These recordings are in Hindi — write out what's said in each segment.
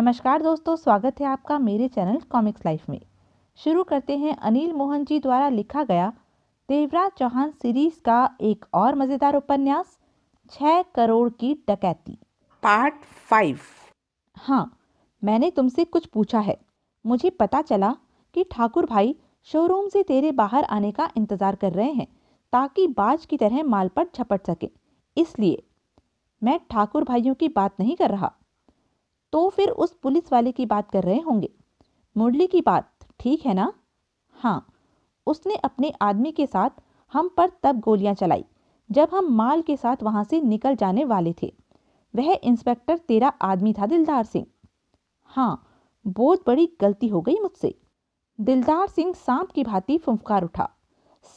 नमस्कार दोस्तों स्वागत है आपका मेरे चैनल कॉमिक्स लाइफ में शुरू करते हैं अनिल मोहन जी द्वारा लिखा गया देवराज चौहान सीरीज का एक और मज़ेदार उपन्यास छह करोड़ की डकैती पार्ट फाइव हाँ मैंने तुमसे कुछ पूछा है मुझे पता चला कि ठाकुर भाई शोरूम से तेरे बाहर आने का इंतज़ार कर रहे हैं ताकि बाज की तरह माल पर झपट सके इसलिए मैं ठाकुर भाइयों की बात नहीं कर रहा तो फिर उस पुलिस वाले की बात कर रहे होंगे मुरली की बात ठीक है ना हाँ उसने अपने आदमी के साथ हम पर तब गोलियां चलाई जब हम माल के साथ वहां से निकल जाने वाले थे वह इंस्पेक्टर तेरा आदमी था दिलदार सिंह हाँ बहुत बड़ी गलती हो गई मुझसे दिलदार सिंह सांप की भांति फुंफकार उठा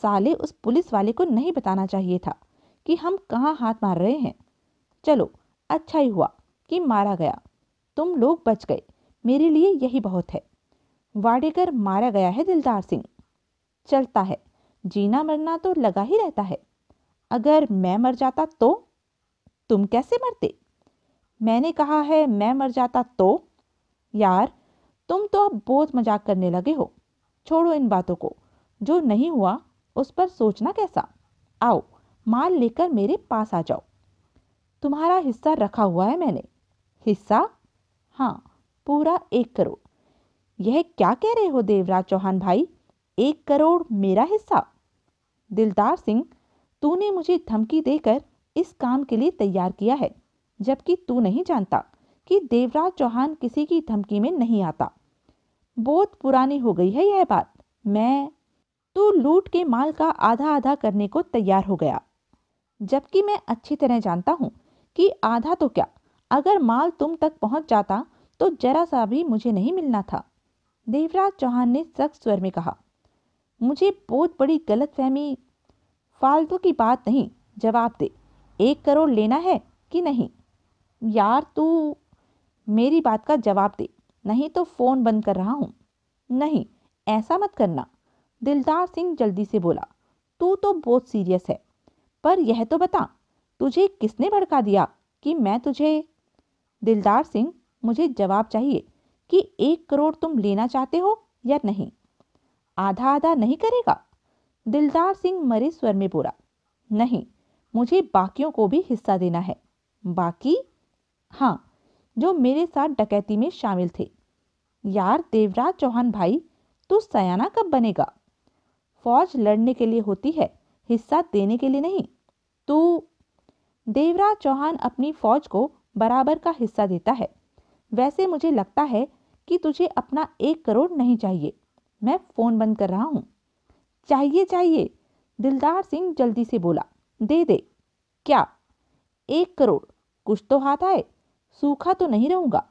साले उस पुलिस वाले को नहीं बताना चाहिए था कि हम कहाँ हाथ मार रहे हैं चलो अच्छा ही हुआ कि मारा गया तुम लोग बच गए मेरे लिए यही बहुत है वाडेकर मारा गया है दिलदार सिंह चलता है जीना मरना तो लगा ही रहता है अगर मैं मर जाता तो तुम कैसे मरते मैंने कहा है मैं मर जाता तो यार तुम तो अब बहुत मजाक करने लगे हो छोड़ो इन बातों को जो नहीं हुआ उस पर सोचना कैसा आओ माल लेकर मेरे पास आ जाओ तुम्हारा हिस्सा रखा हुआ है मैंने हिस्सा हाँ पूरा एक करोड़ यह क्या कह रहे हो देवराज चौहान भाई एक करोड़ मेरा हिस्सा दिलदार सिंह तूने मुझे धमकी देकर इस काम के लिए तैयार किया है जबकि तू नहीं जानता कि देवराज चौहान किसी की धमकी में नहीं आता बहुत पुरानी हो गई है यह बात मैं तू लूट के माल का आधा आधा करने को तैयार हो गया जबकि मैं अच्छी तरह जानता हूँ कि आधा तो क्या अगर माल तुम तक पहुँच जाता तो जरा सा भी मुझे नहीं मिलना था देवराज चौहान ने सख्त स्वर में कहा मुझे बहुत बड़ी गलत फहमी फालतू की बात नहीं जवाब दे एक करोड़ लेना है कि नहीं यार तू मेरी बात का जवाब दे नहीं तो फ़ोन बंद कर रहा हूँ नहीं ऐसा मत करना दिलदार सिंह जल्दी से बोला तू तो बहुत सीरियस है पर यह तो बता तुझे किसने भड़का दिया कि मैं तुझे दिलदार सिंह मुझे जवाब चाहिए कि एक करोड़ तुम लेना चाहते हो या नहीं आधा आधा नहीं करेगा दिलदार सिंह मरे स्वर में बोला नहीं मुझे बाकियों को भी हिस्सा देना है बाकी हाँ जो मेरे साथ डकैती में शामिल थे यार देवराज चौहान भाई तू तो सयाना कब बनेगा फौज लड़ने के लिए होती है हिस्सा देने के लिए नहीं तू तो देवराज चौहान अपनी फौज को बराबर का हिस्सा देता है वैसे मुझे लगता है कि तुझे अपना एक करोड़ नहीं चाहिए मैं फ़ोन बंद कर रहा हूँ चाहिए चाहिए दिलदार सिंह जल्दी से बोला दे दे क्या एक करोड़ कुछ तो हाथ आए सूखा तो नहीं रहूँगा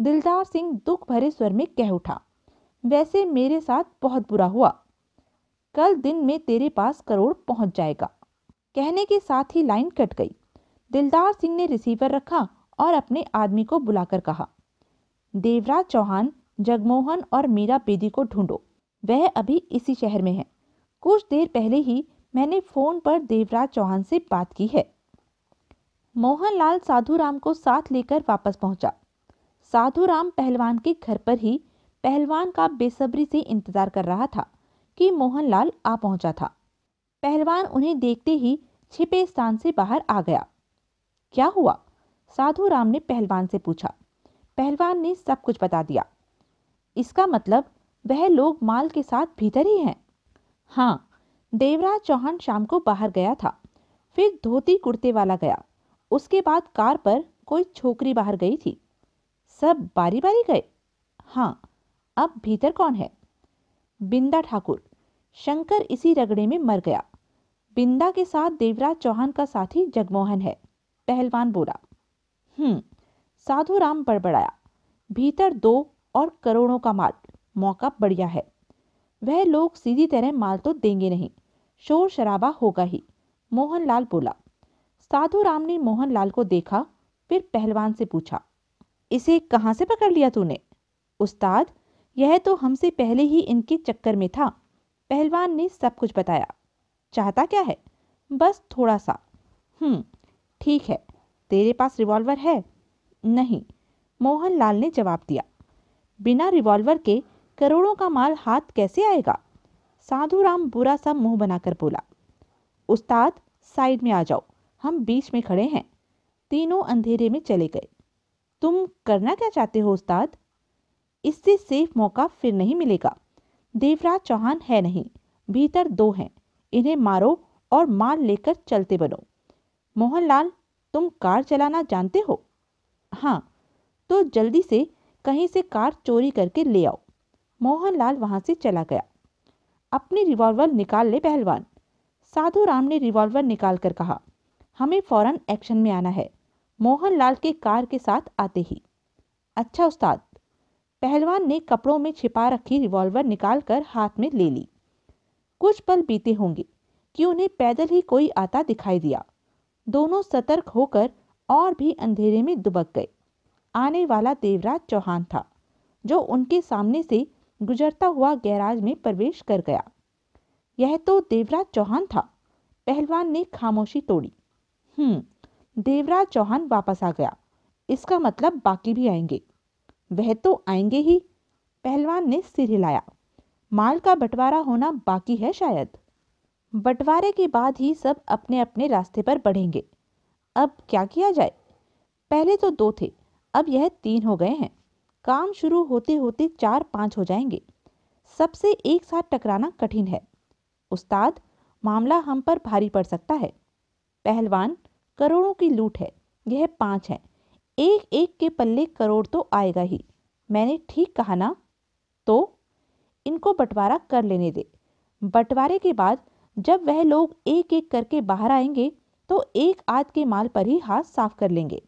दिलदार सिंह दुख भरे स्वर में कह उठा वैसे मेरे साथ बहुत बुरा हुआ कल दिन में तेरे पास करोड़ पहुंच जाएगा कहने के साथ ही लाइन कट गई दिलदार सिंह ने रिसीवर रखा और अपने आदमी को बुलाकर कहा देवराज चौहान जगमोहन और मीरा बेदी को ढूंढो वह अभी इसी शहर में है कुछ देर पहले ही मैंने फोन पर देवराज चौहान से बात की है मोहनलाल राम को साथ लेकर वापस पहुंचा राम पहलवान के घर पर ही पहलवान का बेसब्री से इंतजार कर रहा था कि मोहनलाल आ पहुंचा था पहलवान उन्हें देखते ही छिपे स्थान से बाहर आ गया क्या हुआ साधु राम ने पहलवान से पूछा पहलवान ने सब कुछ बता दिया इसका मतलब वह लोग माल के साथ भीतर ही हैं हाँ देवराज चौहान शाम को बाहर गया था फिर धोती कुर्ते वाला गया उसके बाद कार पर कोई छोकरी बाहर गई थी सब बारी बारी गए हाँ अब भीतर कौन है बिंदा ठाकुर शंकर इसी रगड़े में मर गया बिंदा के साथ देवराज चौहान का साथी जगमोहन है पहलवान बोला हम्म, साधु राम बड़बड़ाया भीतर दो और करोड़ों का माल मौका बढ़िया है वह लोग सीधी तरह माल तो देंगे नहीं शोर शराबा होगा ही मोहनलाल बोला साधु राम ने मोहनलाल को देखा फिर पहलवान से पूछा इसे कहाँ से पकड़ लिया तूने उस्ताद यह तो हमसे पहले ही इनके चक्कर में था पहलवान ने सब कुछ बताया चाहता क्या है बस थोड़ा सा हम्म ठीक है तेरे पास रिवॉल्वर है नहीं मोहन लाल ने जवाब दिया बिना रिवॉल्वर के करोड़ों का माल हाथ कैसे आएगा साधु राम बुरा सा मुंह बनाकर बोला उस्ताद साइड में आ जाओ हम बीच में खड़े हैं तीनों अंधेरे में चले गए तुम करना क्या चाहते हो उस्ताद इससे सेफ मौका फिर नहीं मिलेगा देवराज चौहान है नहीं भीतर दो हैं इन्हें मारो और माल लेकर चलते बनो मोहनलाल तुम कार चलाना जानते हो हाँ तो जल्दी से कहीं से कार चोरी करके ले आओ मोहनलाल वहाँ से चला गया अपनी रिवॉल्वर निकाल ले पहलवान साधु राम ने रिवॉल्वर निकाल कर कहा हमें फौरन एक्शन में आना है मोहनलाल के कार के साथ आते ही अच्छा उस्ताद पहलवान ने कपड़ों में छिपा रखी रिवॉल्वर निकाल कर हाथ में ले ली कुछ पल बीते होंगे कि उन्हें पैदल ही कोई आता दिखाई दिया दोनों सतर्क होकर और भी अंधेरे में दुबक गए आने वाला देवराज चौहान था जो उनके सामने से गुजरता हुआ गैराज में प्रवेश कर गया यह तो देवराज चौहान था पहलवान ने खामोशी तोड़ी हम्म देवराज चौहान वापस आ गया इसका मतलब बाकी भी आएंगे वह तो आएंगे ही पहलवान ने सिर हिलाया माल का बंटवारा होना बाकी है शायद बंटवारे के बाद ही सब अपने अपने रास्ते पर बढ़ेंगे अब क्या किया जाए पहले तो दो थे अब यह तीन हो गए हैं काम शुरू होते होते चार पाँच हो जाएंगे सबसे एक साथ टकराना कठिन है उस्ताद मामला हम पर भारी पड़ सकता है पहलवान करोड़ों की लूट है यह पाँच है एक एक के पल्ले करोड़ तो आएगा ही मैंने ठीक कहा ना तो इनको बंटवारा कर लेने दे बंटवारे के बाद जब वह लोग एक एक करके बाहर आएंगे तो एक आध के माल पर ही हाथ साफ कर लेंगे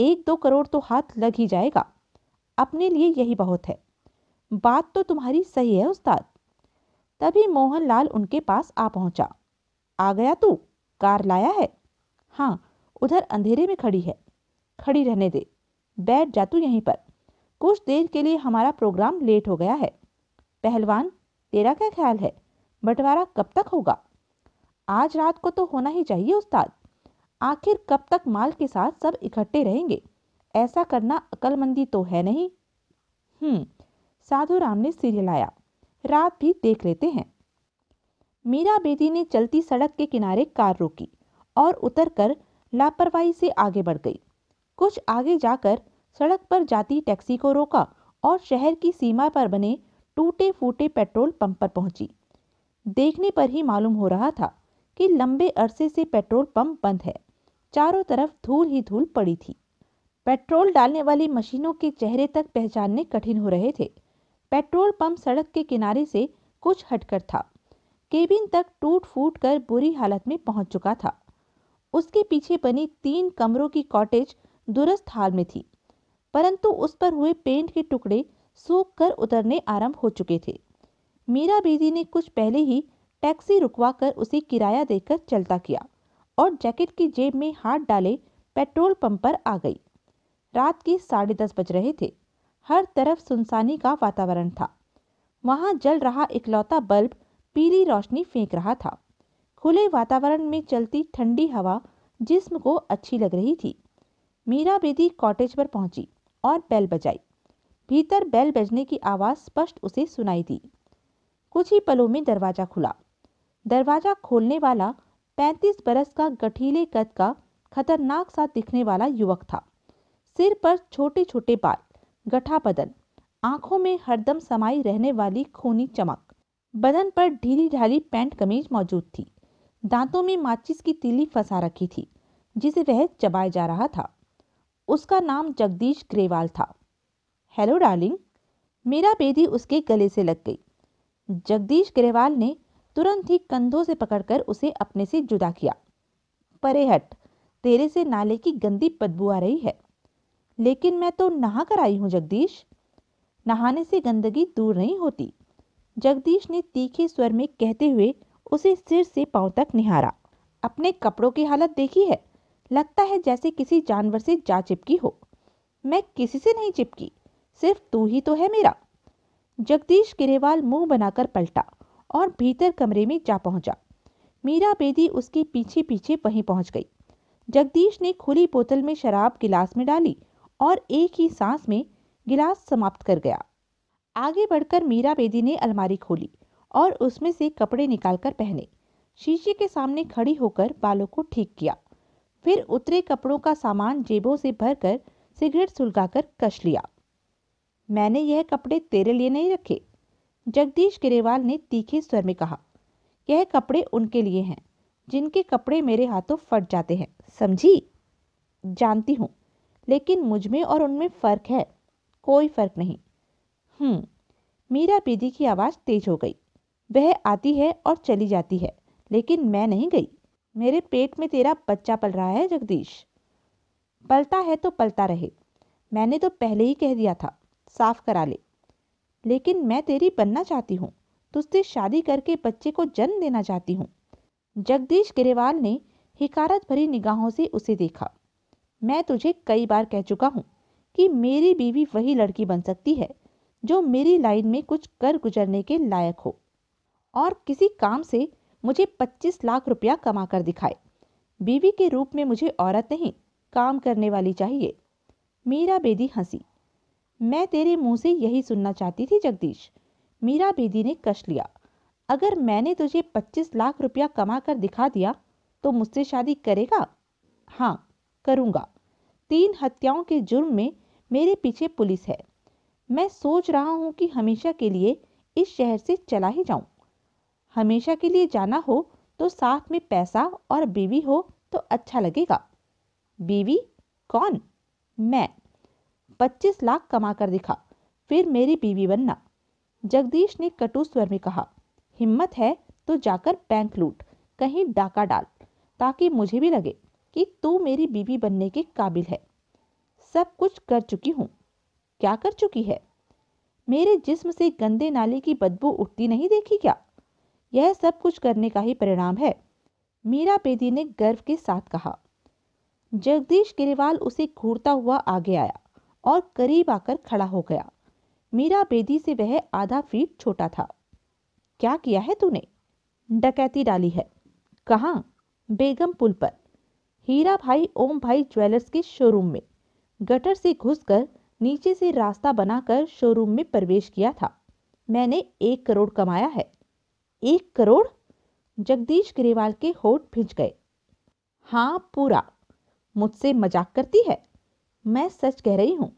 एक दो करोड़ तो हाथ लग ही जाएगा अपने लिए यही बहुत है बात तो तुम्हारी सही है उस्ताद तभी मोहनलाल उनके पास आ पहुंचा आ गया तू कार लाया है हाँ उधर अंधेरे में खड़ी है खड़ी रहने दे बैठ जा तू यहीं पर कुछ देर के लिए हमारा प्रोग्राम लेट हो गया है पहलवान तेरा क्या ख्याल है बंटवारा कब तक होगा आज रात को तो होना ही चाहिए उस्ताद आखिर कब तक माल के साथ सब इकट्ठे रहेंगे ऐसा करना अकलमंदी तो है नहीं हम्म साधु राम ने सिर हिलाया रात भी देख लेते हैं मीरा बेदी ने चलती सड़क के किनारे कार रोकी और उतरकर लापरवाही से आगे बढ़ गई कुछ आगे जाकर सड़क पर जाती टैक्सी को रोका और शहर की सीमा पर बने टूटे फूटे पेट्रोल पंप पर पहुंची देखने पर ही मालूम हो रहा था कि लंबे अरसे से पेट्रोल पंप बंद है चारों तरफ धूल ही धूल पड़ी थी पेट्रोल डालने वाली मशीनों के चेहरे तक पहचानने कठिन हो रहे थे पेट्रोल पंप सड़क के किनारे से कुछ हटकर था केबिन तक टूट फूट कर बुरी हालत में पहुंच चुका था उसके पीछे बनी तीन कमरों की कॉटेज दुरस्त हाल में थी परंतु उस पर हुए पेंट के टुकड़े सूख कर उतरने आरंभ हो चुके थे मीरा बीदी ने कुछ पहले ही टैक्सी रुकवा कर उसे किराया देकर चलता किया और जैकेट की जेब में हाथ डाले पेट्रोल पंप पर आ गई रात के साढ़े दस बज रहे थे हर तरफ सुनसानी का वातावरण था वहाँ जल रहा इकलौता बल्ब पीली रोशनी फेंक रहा था खुले वातावरण में चलती ठंडी हवा जिस्म को अच्छी लग रही थी मीरा बेदी कॉटेज पर पहुंची और बेल बजाई भीतर बेल बजने की आवाज़ स्पष्ट उसे सुनाई दी कुछ ही पलों में दरवाज़ा खुला दरवाज़ा खोलने वाला पैंतीस बरस का गठीले कद का खतरनाक सा दिखने वाला युवक था सिर पर छोटे छोटे बाल गठा बदन आंखों में हरदम समाई रहने वाली खूनी चमक बदन पर ढीली ढाली पैंट कमीज मौजूद थी दांतों में माचिस की तीली फंसा रखी थी जिसे वह चबाए जा रहा था उसका नाम जगदीश ग्रेवाल था हेलो डार्लिंग मेरा बेदी उसके गले से लग गई जगदीश ग्रेवाल ने तुरंत ही कंधों से पकड़कर उसे अपने से जुदा किया परे हट तेरे से नाले की गंदी बदबू आ रही है लेकिन मैं तो नहा कर आई हूँ जगदीश नहाने से गंदगी दूर नहीं होती जगदीश ने तीखे स्वर में कहते हुए उसे सिर से पांव तक निहारा अपने कपड़ों की हालत देखी है लगता है जैसे किसी जानवर से जा चिपकी हो मैं किसी से नहीं चिपकी सिर्फ तू ही तो है मेरा जगदीश गिरेवाल मुंह बनाकर पलटा और भीतर कमरे में जा पहुंचा मीरा बेदी उसके पीछे पीछे वहीं पहुंच गई जगदीश ने खुली बोतल में शराब गिलास में डाली और एक ही सांस में गिलास समाप्त कर गया आगे बढ़कर मीरा बेदी ने अलमारी खोली और उसमें से कपड़े निकालकर पहने शीशे के सामने खड़ी होकर बालों को ठीक किया फिर उतरे कपड़ों का सामान जेबों से भरकर सिगरेट सुलगाकर कश लिया मैंने यह कपड़े तेरे लिए नहीं रखे जगदीश गिरेवाल ने तीखे स्वर में कहा यह कपड़े उनके लिए हैं जिनके कपड़े मेरे हाथों फट जाते हैं समझी जानती हूँ लेकिन मुझ में और उनमें फ़र्क है कोई फ़र्क नहीं हम्म मीरा बीदी की आवाज़ तेज हो गई वह आती है और चली जाती है लेकिन मैं नहीं गई मेरे पेट में तेरा बच्चा पल रहा है जगदीश पलता है तो पलता रहे मैंने तो पहले ही कह दिया था साफ करा ले लेकिन मैं तेरी बनना चाहती हूँ तुझसे शादी करके बच्चे को जन्म देना चाहती हूँ जगदीश गिरेवाल ने हिकारत भरी निगाहों से उसे देखा मैं तुझे कई बार कह चुका हूँ कि मेरी बीवी वही लड़की बन सकती है जो मेरी लाइन में कुछ कर गुजरने के लायक हो और किसी काम से मुझे पच्चीस लाख रुपया कमा कर दिखाए बीवी के रूप में मुझे औरत नहीं काम करने वाली चाहिए मीरा बेदी हंसी मैं तेरे मुंह से यही सुनना चाहती थी जगदीश मीरा बेदी ने कश लिया अगर मैंने तुझे पच्चीस लाख रुपया कमा कर दिखा दिया तो मुझसे शादी करेगा हाँ करूँगा तीन हत्याओं के जुर्म में मेरे पीछे पुलिस है मैं सोच रहा हूँ कि हमेशा के लिए इस शहर से चला ही जाऊँ हमेशा के लिए जाना हो तो साथ में पैसा और बीवी हो तो अच्छा लगेगा बीवी कौन मैं पच्चीस लाख कमा कर दिखा फिर मेरी बीवी बनना जगदीश ने कटु स्वर में कहा हिम्मत है तो जाकर बैंक लूट कहीं डाका डाल ताकि मुझे भी लगे कि तू मेरी बीवी बनने के काबिल है सब कुछ कर चुकी हूँ क्या कर चुकी है मेरे जिस्म से गंदे नाले की बदबू उठती नहीं देखी क्या यह सब कुछ करने का ही परिणाम है मीरा बेदी ने गर्व के साथ कहा जगदीश गिरेवाल उसे घूरता हुआ आगे आया और करीब आकर खड़ा हो गया मीरा बेदी से वह आधा फीट छोटा था क्या किया है तूने डकैती डाली है कहाँ बेगम पुल पर हीरा भाई ओम भाई ज्वेलर्स के शोरूम में गटर से घुसकर नीचे से रास्ता बनाकर शोरूम में प्रवेश किया था मैंने एक करोड़ कमाया है एक करोड़ जगदीश ग्रेवाल के होठ भिज गए हाँ पूरा मुझसे मजाक करती है मैं सच कह रही हूँ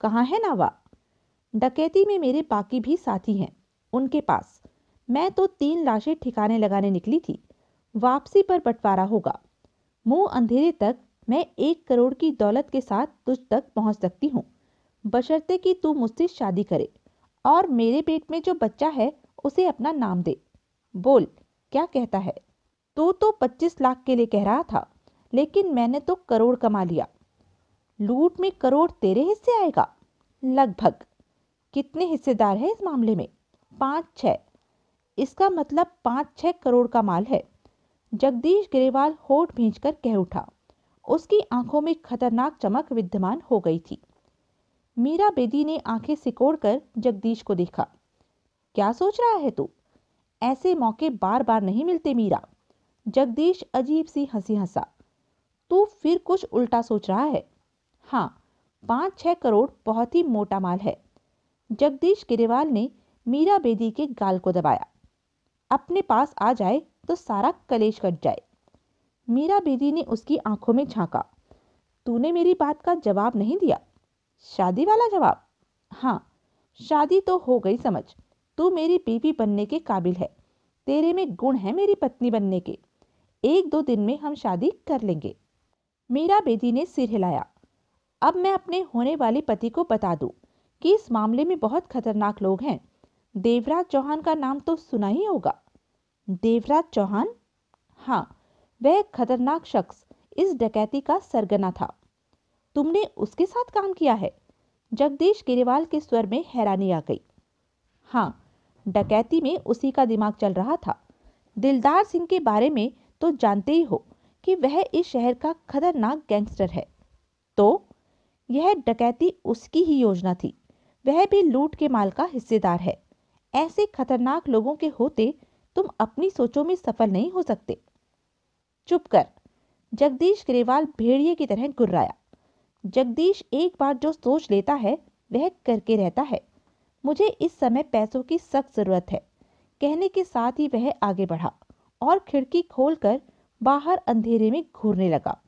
कहाँ है नावा डकैती में मेरे बाकी भी साथी हैं उनके पास मैं तो तीन लाशें ठिकाने लगाने निकली थी वापसी पर बंटवारा होगा मुंह अंधेरे तक मैं एक करोड़ की दौलत के साथ तुझ तक पहुंच सकती हूँ बशर्ते कि तू मुझसे शादी करे और मेरे पेट में जो बच्चा है उसे अपना नाम दे बोल क्या कहता है तू तो पच्चीस लाख के लिए कह रहा था लेकिन मैंने तो करोड़ कमा लिया लूट में करोड़ तेरे हिस्से आएगा लगभग कितने हिस्सेदार हैं इस मामले में पाँच छः इसका मतलब पाँच छः करोड़ का माल है जगदीश ग्रेवाल होठ कर कह उठा उसकी आंखों में खतरनाक चमक विद्यमान हो गई थी मीरा बेदी ने आंखें सिकोड़ कर जगदीश को देखा क्या सोच रहा है तू ऐसे मौके बार बार नहीं मिलते मीरा जगदीश अजीब सी हंसी हंसा तू फिर कुछ उल्टा सोच रहा है हाँ पाँच छः करोड़ बहुत ही मोटा माल है जगदीश गिरेवाल ने मीरा बेदी के गाल को दबाया अपने पास आ जाए तो सारा कलेश कट जाए मीरा बेदी ने उसकी आंखों में झांका तूने मेरी बात का जवाब नहीं दिया शादी वाला जवाब हाँ शादी तो हो गई समझ तू मेरी बीवी बनने के काबिल है तेरे में गुण है मेरी पत्नी बनने के एक दो दिन में हम शादी कर लेंगे मीरा बेदी ने सिर हिलाया अब मैं अपने होने वाले पति को बता दूं कि इस मामले में बहुत खतरनाक लोग हैं देवराज चौहान का नाम तो सुना ही होगा देवराज चौहान हाँ वह खतरनाक शख्स इस डकैती का सरगना था तुमने उसके साथ काम किया है जगदीश गिरीवाल के स्वर में हैरानी आ गई हाँ डकैती में उसी का दिमाग चल रहा था दिलदार सिंह के बारे में तो जानते ही हो कि वह इस शहर का खतरनाक गैंगस्टर है तो यह डकैती उसकी ही योजना थी वह भी लूट के माल का हिस्सेदार है ऐसे खतरनाक लोगों के होते तुम अपनी सोचों में सफल नहीं हो सकते चुप कर जगदीश ग्रेवाल भेड़िए की तरह गुर्राया जगदीश एक बार जो सोच लेता है वह करके रहता है मुझे इस समय पैसों की सख्त ज़रूरत है कहने के साथ ही वह आगे बढ़ा और खिड़की खोलकर बाहर अंधेरे में घूरने लगा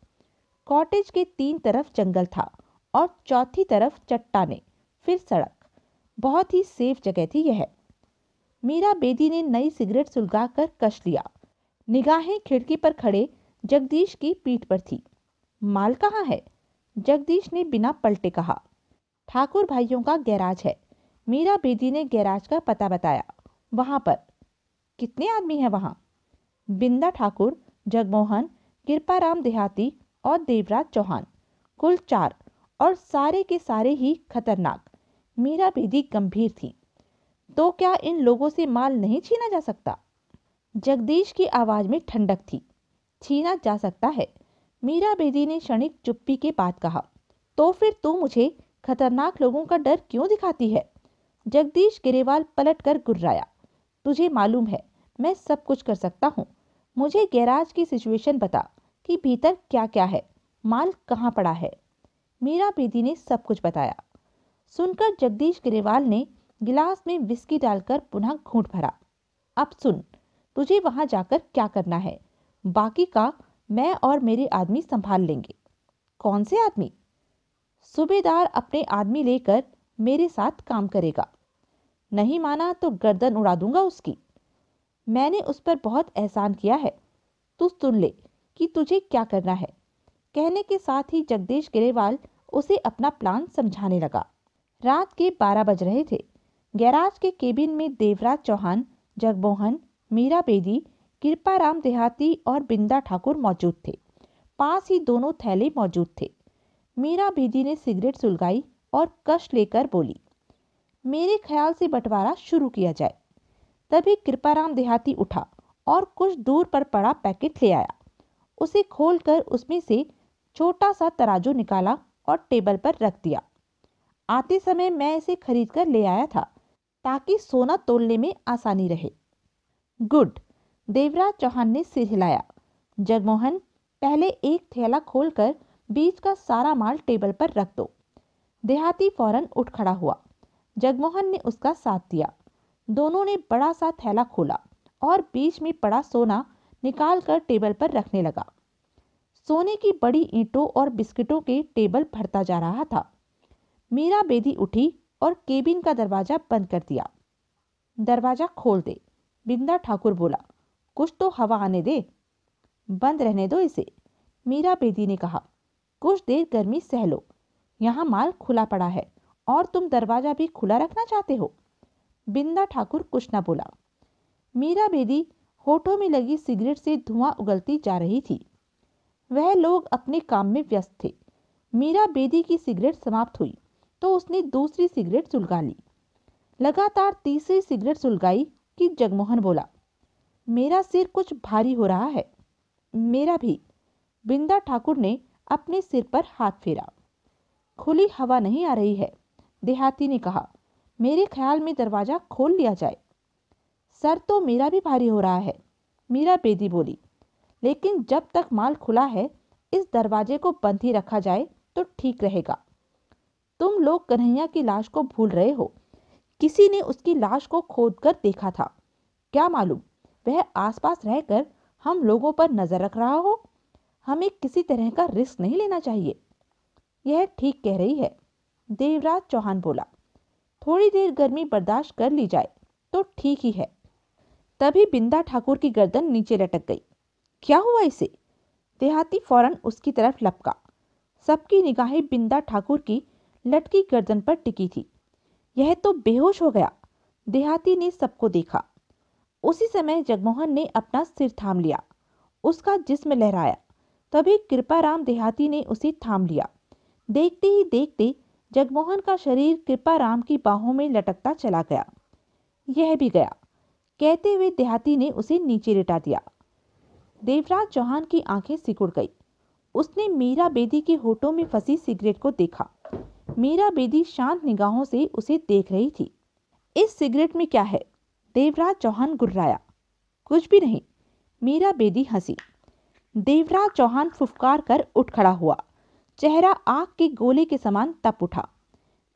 कॉटेज के तीन तरफ जंगल था और चौथी तरफ चट्टाने फिर सड़क बहुत ही सेफ जगह थी यह मीरा बेदी ने नई सिगरेट सुलगा कर कश लिया निगाहें खिड़की पर खड़े जगदीश की पीठ पर थी माल कहाँ है जगदीश ने बिना पलटे कहा ठाकुर भाइयों का गैराज है मीरा बेदी ने गैराज का पता बताया वहाँ पर कितने आदमी हैं वहाँ बिंदा ठाकुर जगमोहन कृपाराम देहाती और देवराज चौहान कुल चार और सारे के सारे ही खतरनाक मीरा बेदी गंभीर थी तो क्या इन लोगों से माल नहीं छीना जा सकता जगदीश की आवाज़ में ठंडक थी छीना जा सकता है मीरा बेदी ने क्षणिक चुप्पी के बाद कहा तो फिर तू मुझे खतरनाक लोगों का डर क्यों दिखाती है जगदीश गिरेवाल पलट कर गुर्राया तुझे मालूम है मैं सब कुछ कर सकता हूँ मुझे गैराज की सिचुएशन बता कि भीतर क्या क्या है माल कहाँ पड़ा है मीरा प्रीति ने सब कुछ बताया सुनकर जगदीश ग्रेवाल ने गिलास में विस्की डालकर पुनः घूट भरा अब सुन तुझे वहां जाकर क्या करना है बाकी का मैं और मेरे आदमी संभाल लेंगे कौन से आदमी सूबेदार अपने आदमी लेकर मेरे साथ काम करेगा नहीं माना तो गर्दन उड़ा दूंगा उसकी मैंने उस पर बहुत एहसान किया है तू सुन ले कि तुझे क्या करना है कहने के साथ ही जगदीश गिरेवाल उसे अपना प्लान समझाने लगा रात के बारह बज रहे थे गैराज के केबिन में देवराज चौहान जगमोहन मीरा बेदी कृपा राम देहाती और बिंदा ठाकुर मौजूद थे पास ही दोनों थैले मौजूद थे मीरा बेदी ने सिगरेट सुलगाई और कष्ट लेकर बोली मेरे ख्याल से बंटवारा शुरू किया जाए तभी कृपाराम देहाती उठा और कुछ दूर पर पड़ा पैकेट ले आया उसे खोलकर उसमें से छोटा सा तराजू निकाला और टेबल पर रख दिया आते समय मैं इसे खरीद कर ले आया था ताकि सोना तोलने में आसानी रहे गुड देवराज चौहान ने सिर हिलाया जगमोहन पहले एक थैला खोलकर बीज का सारा माल टेबल पर रख दो देहाती फौरन उठ खड़ा हुआ जगमोहन ने उसका साथ दिया दोनों ने बड़ा सा थैला खोला और बीच में पड़ा सोना निकाल कर टेबल पर रखने लगा सोने की बड़ी ईंटों और बिस्किटों के टेबल भरता जा रहा था मीरा बेदी उठी और केबिन का दरवाज़ा बंद कर दिया दरवाज़ा खोल दे बिंदा ठाकुर बोला कुछ तो हवा आने दे बंद रहने दो इसे मीरा बेदी ने कहा कुछ देर गर्मी सह लो यहाँ माल खुला पड़ा है और तुम दरवाज़ा भी खुला रखना चाहते हो बिंदा ठाकुर कुछ ना बोला मीरा बेदी होठों में लगी सिगरेट से धुआं उगलती जा रही थी वह लोग अपने काम में व्यस्त थे मीरा बेदी की सिगरेट समाप्त हुई तो उसने दूसरी सिगरेट सुलगा ली लगातार तीसरी सिगरेट सुलगाई कि जगमोहन बोला मेरा सिर कुछ भारी हो रहा है मेरा भी बिंदा ठाकुर ने अपने सिर पर हाथ फेरा खुली हवा नहीं आ रही है देहाती ने कहा मेरे ख्याल में दरवाज़ा खोल लिया जाए सर तो मेरा भी भारी हो रहा है मीरा बेदी बोली लेकिन जब तक माल खुला है इस दरवाजे को बंद ही रखा जाए तो ठीक रहेगा तुम लोग कन्हैया की लाश को भूल रहे हो किसी ने उसकी लाश को खोद कर देखा था क्या मालूम वह आसपास रहकर हम लोगों पर नज़र रख रहा हो हमें किसी तरह का रिस्क नहीं लेना चाहिए यह ठीक कह रही है देवराज चौहान बोला थोड़ी देर गर्मी बर्दाश्त कर ली जाए तो ठीक ही है तभी बिंदा ठाकुर की गर्दन नीचे लटक गई क्या हुआ इसे देहाती फौरन उसकी तरफ लपका सबकी निगाहें बिंदा ठाकुर की लटकी गर्दन पर टिकी थी यह तो बेहोश हो गया देहाती ने सबको देखा उसी समय जगमोहन ने अपना सिर थाम लिया उसका जिस्म लहराया तभी कृपाराम देहाती ने उसे थाम लिया देखते ही देखते जगमोहन का शरीर कृपाराम की बाहों में लटकता चला गया यह भी गया कहते हुए देहाती ने उसे नीचे लिटा दिया देवराज चौहान की आंखें सिकुड़ गई उसने मीरा बेदी के होठों में फंसी सिगरेट को देखा मीरा बेदी शांत निगाहों से उसे देख रही थी इस सिगरेट में क्या है देवराज चौहान गुर्राया कुछ भी नहीं मीरा बेदी हंसी देवराज चौहान फुफकार कर उठ खड़ा हुआ चेहरा आग के गोले के समान तप उठा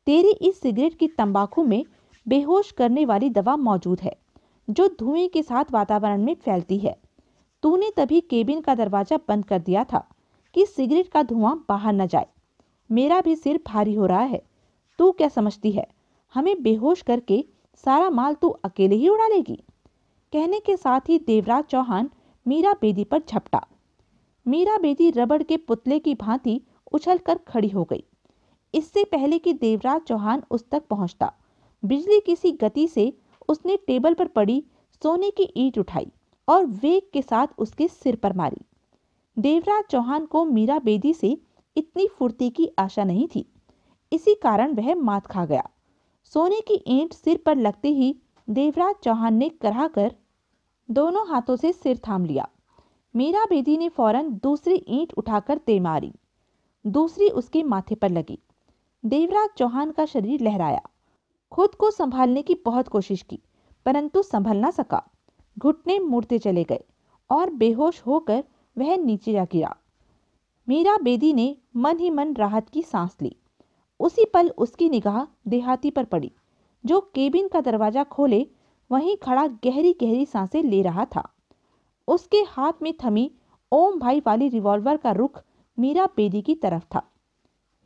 तेरी इस सिगरेट की तंबाकू में बेहोश करने वाली दवा मौजूद है जो धुएं के साथ वातावरण में फैलती है तूने तभी केबिन का दरवाजा बंद कर दिया था कि सिगरेट का धुआं बाहर न जाए मेरा भी सिर भारी हो रहा है तू क्या समझती है हमें बेहोश करके सारा माल तू अकेले ही उड़ा लेगी कहने के साथ ही देवराज चौहान मीरा बेदी पर झपटा मीरा बेदी रबड़ के पुतले की भांति उछल कर खड़ी हो गई इससे पहले कि देवराज चौहान उस तक पहुंचता बिजली किसी गति से उसने टेबल पर पड़ी सोने की ईट उठाई और वेग के साथ उसके सिर पर मारी देवराज चौहान को मीरा बेदी से इतनी फुर्ती की आशा नहीं थी इसी कारण वह मात खा गया सोने की ईंट सिर पर लगते ही देवराज चौहान ने कराह कर दोनों हाथों से सिर थाम लिया मीरा बेदी ने फौरन दूसरी ईंट उठाकर दे मारी दूसरी उसके माथे पर लगी देवराज चौहान का शरीर लहराया खुद को संभालने की बहुत कोशिश की परंतु संभल ना सका घुटने मुड़ते चले गए और बेहोश होकर वह नीचे जा गिरा मीरा बेदी ने मन ही मन राहत की सांस ली उसी पल उसकी निगाह देहाती पर पड़ी जो केबिन का दरवाजा खोले वहीं खड़ा गहरी गहरी सांसें ले रहा था उसके हाथ में थमी ओम भाई वाली रिवॉल्वर का रुख मीरा बेदी की तरफ था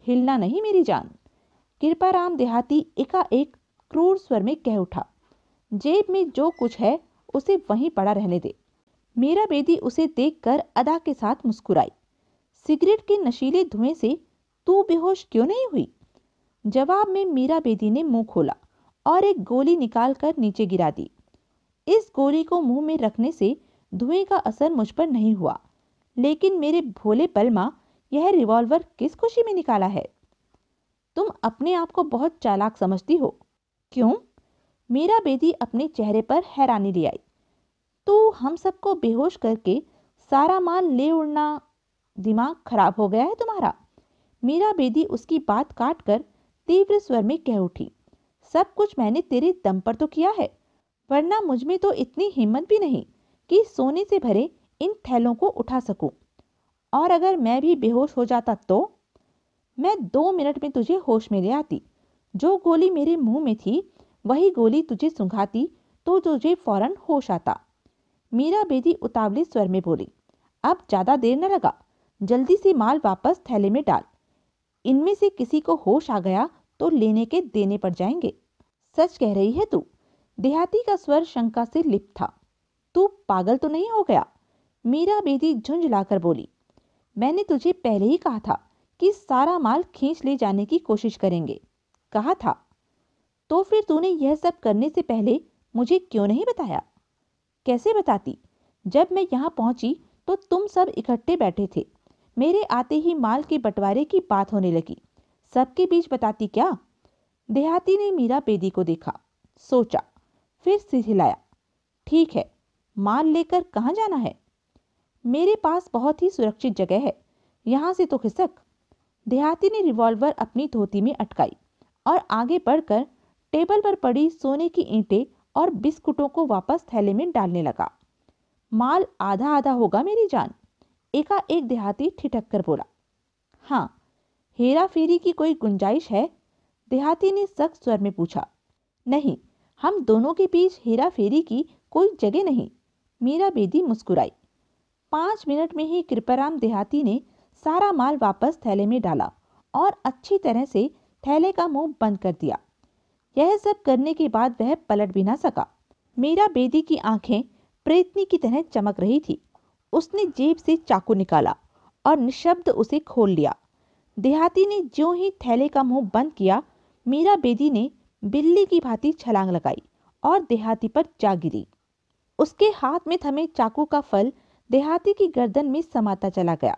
हिलना नहीं मेरी जान कृपाराम देहाती एकाएक क्रूर स्वर में कह उठा जेब में जो कुछ है उसे वहीं पड़ा रहने दे मेरा बेदी उसे देखकर अदा के साथ मुस्कुराई सिगरेट के नशीले धुएं से तू बेहोश क्यों नहीं हुई जवाब में मीरा बेदी ने मुंह खोला और एक गोली निकाल कर नीचे गिरा दी इस गोली को मुंह में रखने से धुएं का असर मुझ पर नहीं हुआ लेकिन मेरे भोले पलमा यह रिवॉल्वर किस खुशी में निकाला है तुम अपने आप को बहुत चालाक समझती हो क्यों मीरा बेदी अपने चेहरे पर हैरानी ले आई तो हम सबको बेहोश करके सारा माल ले उड़ना दिमाग खराब हो गया है तुम्हारा मीरा बेदी उसकी बात काट कर तीव्र स्वर में कह उठी सब कुछ मैंने तेरे दम पर तो किया है वरना मुझ में तो इतनी हिम्मत भी नहीं कि सोने से भरे इन थैलों को उठा सकूं। और अगर मैं भी बेहोश हो जाता तो मैं दो मिनट में तुझे होश में ले आती जो गोली मेरे मुंह में थी वही गोली तुझे सुंघाती तो तुझे फौरन होश आता मीरा बेदी उतावली स्वर में बोली अब ज़्यादा देर न लगा जल्दी से माल वापस थैले में डाल इनमें से किसी को होश आ गया तो लेने के देने पड़ जाएंगे सच कह रही है तू देहाती का स्वर शंका से लिप्त था तू पागल तो नहीं हो गया मीरा बेदी झुंझलाकर बोली मैंने तुझे पहले ही कहा था कि सारा माल खींच ले जाने की कोशिश करेंगे कहा था तो फिर तूने यह सब करने से पहले मुझे क्यों नहीं बताया कैसे बताती जब मैं यहाँ पहुंची तो तुम सब इकट्ठे बैठे थे मेरे आते ही माल के बंटवारे की बात होने लगी सबके बीच बताती क्या देहाती ने मीरा बेदी को देखा सोचा फिर सिर हिलाया ठीक है माल लेकर कहाँ जाना है मेरे पास बहुत ही सुरक्षित जगह है यहाँ से तो खिसक देहाती ने रिवॉल्वर अपनी धोती में अटकाई और आगे बढ़कर टेबल पर पड़ी सोने की ईंटें और बिस्कुटों को वापस थैले में डालने लगा माल आधा आधा होगा मेरी जान एकाएक देहाती ठिठक कर बोला हाँ हेरा फेरी की कोई गुंजाइश है देहाती ने सख्त स्वर में पूछा नहीं हम दोनों के बीच हेरा फेरी की कोई जगह नहीं मीरा बेदी मुस्कुराई पाँच मिनट में ही कृपाराम देहाती ने सारा माल वापस थैले में डाला और अच्छी तरह से थैले का मुंह बंद कर दिया यह सब करने के बाद वह पलट भी ना सका मीरा बेदी की आंखें प्रेतनी की तरह चमक रही थी उसने जेब से चाकू निकाला और निशब्द उसे खोल लिया देहाती ने जो ही थैले का मुंह बंद किया मीरा बेदी ने बिल्ली की भांति छलांग लगाई और देहाती पर जा गिरी उसके हाथ में थमे चाकू का फल देहाती की गर्दन में समाता चला गया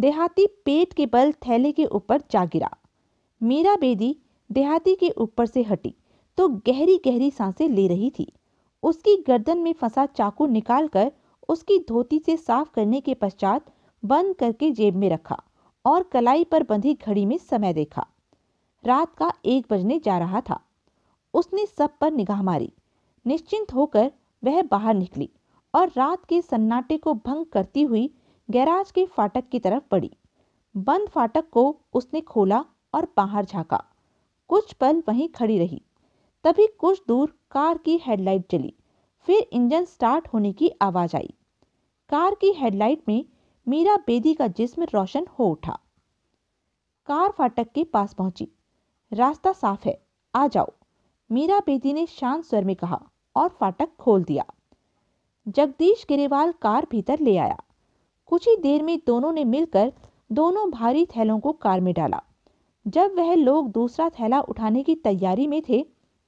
देहाती पेट के बल थैले के ऊपर जा गिरा मीरा बेदी देहाती के ऊपर से हटी तो गहरी गहरी सांसें ले रही थी उसकी गर्दन में फंसा चाकू निकालकर उसकी धोती से साफ करने के पश्चात बंद करके जेब में रखा और कलाई पर बंधी घड़ी में समय देखा रात का एक बजने जा रहा था उसने सब पर निगाह मारी निश्चिंत होकर वह बाहर निकली और रात के सन्नाटे को भंग करती हुई गैराज के फाटक की तरफ पड़ी बंद फाटक को उसने खोला और बाहर झाँका कुछ पल वहीं खड़ी रही तभी कुछ दूर कार की हेडलाइट जली फिर इंजन स्टार्ट होने की आवाज़ आई कार की हेडलाइट में मीरा बेदी का जिस्म रोशन हो उठा कार फाटक के पास पहुंची रास्ता साफ है आ जाओ मीरा बेदी ने शांत स्वर में कहा और फाटक खोल दिया जगदीश गिरेवाल कार भीतर ले आया कुछ ही देर में दोनों ने मिलकर दोनों भारी थैलों को कार में डाला जब वह लोग दूसरा थैला उठाने की तैयारी में थे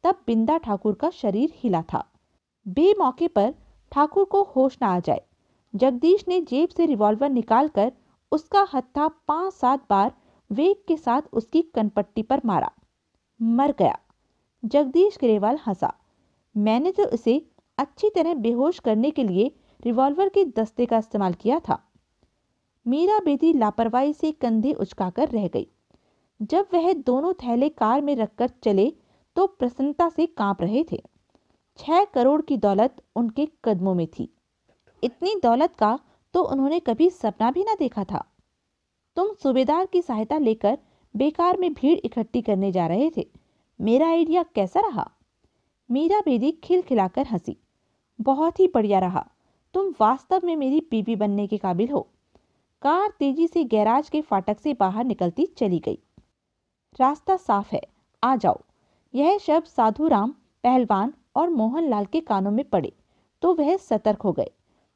तब बिंदा ठाकुर का शरीर हिला था बे मौके पर ठाकुर को होश ना आ जाए जगदीश ने जेब से रिवॉल्वर निकालकर उसका हत्था पांच सात बार वेग के साथ उसकी कनपट्टी पर मारा मर गया जगदीश ग्रेवाल हंसा मैंने तो उसे अच्छी तरह बेहोश करने के लिए रिवॉल्वर के दस्ते का इस्तेमाल किया था मीरा बेदी लापरवाही से कंधे उचकाकर रह गई जब वह दोनों थैले कार में रखकर चले तो प्रसन्नता से कांप रहे थे छह करोड़ की दौलत उनके कदमों में थी इतनी दौलत का तो उन्होंने कभी सपना भी ना देखा था तुम सूबेदार की सहायता लेकर बेकार में भीड़ इकट्ठी करने जा रहे थे मेरा आइडिया कैसा रहा मीरा बेदी खिलखिलाकर हंसी बहुत ही बढ़िया रहा तुम वास्तव में मेरी बीबी बनने के काबिल हो कार तेजी से गैराज के फाटक से बाहर निकलती चली गई रास्ता साफ है आ जाओ यह शब्द साधु राम पहलवान और मोहनलाल के कानों में पड़े तो वह सतर्क हो गए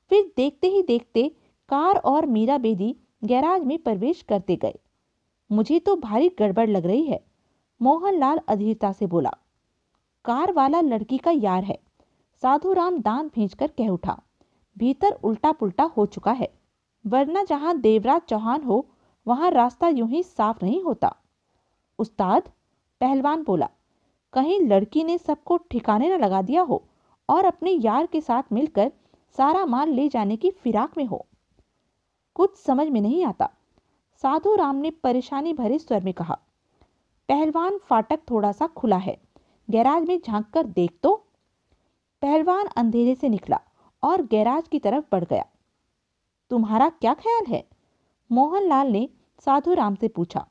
फिर देखते ही देखते कार और मीरा बेदी गैराज में प्रवेश करते गए मुझे तो भारी गड़बड़ लग रही है मोहनलाल अधीरता से बोला कार वाला लड़की का यार है साधु राम दान भेज कर कह उठा भीतर उल्टा पुल्टा हो चुका है वरना जहाँ देवराज चौहान हो वहाँ रास्ता यूं ही साफ नहीं होता उस्ताद पहलवान बोला कहीं लड़की ने सबको ठिकाने न लगा दिया हो और अपने यार के साथ मिलकर सारा माल ले जाने की फिराक में हो कुछ समझ में नहीं आता साधु राम ने परेशानी भरे स्वर में कहा पहलवान फाटक थोड़ा सा खुला है गैराज में झांक कर देख तो पहलवान अंधेरे से निकला और गैराज की तरफ बढ़ गया तुम्हारा क्या ख्याल है मोहनलाल ने साधु राम से पूछा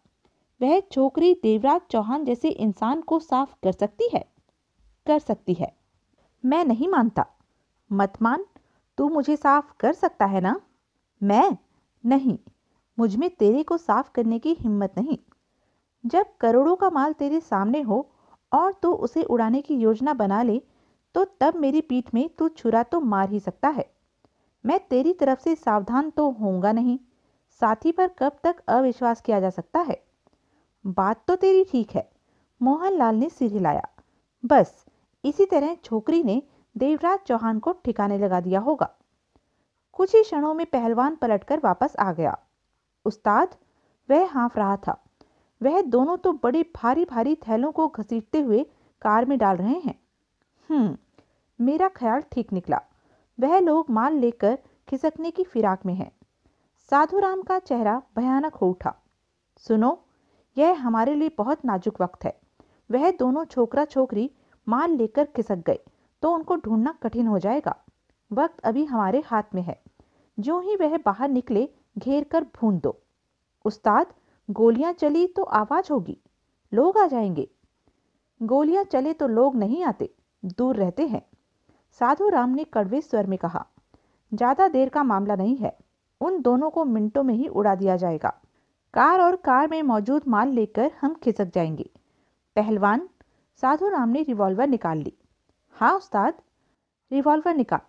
वह छोकरी देवराज चौहान जैसे इंसान को साफ कर सकती है कर सकती है मैं नहीं मानता मत मान तू मुझे साफ कर सकता है ना मैं नहीं मुझ में तेरे को साफ करने की हिम्मत नहीं जब करोड़ों का माल तेरे सामने हो और तू उसे उड़ाने की योजना बना ले तो तब मेरी पीठ में तू छुरा तो मार ही सकता है मैं तेरी तरफ से सावधान तो होऊंगा नहीं साथी पर कब तक अविश्वास किया जा सकता है बात तो तेरी ठीक है मोहनलाल ने सिर हिलाया बस इसी तरह छोकरी ने देवराज चौहान को ठिकाने लगा दिया होगा कुछ ही क्षणों में पहलवान पलटकर वापस आ गया उस्ताद वह हाँफ रहा था वह दोनों तो बड़े भारी भारी थैलों को घसीटते हुए कार में डाल रहे हैं हम्म मेरा ख्याल ठीक निकला वह लोग माल लेकर खिसकने की फिराक में हैं साधु राम का चेहरा भयानक हो उठा सुनो यह हमारे लिए बहुत नाजुक वक्त है वह दोनों छोकरा छोकरी माल लेकर खिसक गए तो उनको ढूंढना कठिन हो जाएगा वक्त अभी हमारे हाथ में है जो ही वह बाहर निकले घेर कर भून दो उस्ताद गोलियां चली तो आवाज होगी लोग आ जाएंगे गोलियां चले तो लोग नहीं आते दूर रहते हैं साधु राम ने कड़वे स्वर में कहा ज्यादा देर का मामला नहीं है उन दोनों को मिनटों में ही उड़ा दिया जाएगा कार और कार में मौजूद माल लेकर हम खिसक जाएंगे पहलवान साधु राम ने रिवॉल्वर निकाल ली हाँ उस्ताद रिवॉल्वर निकाल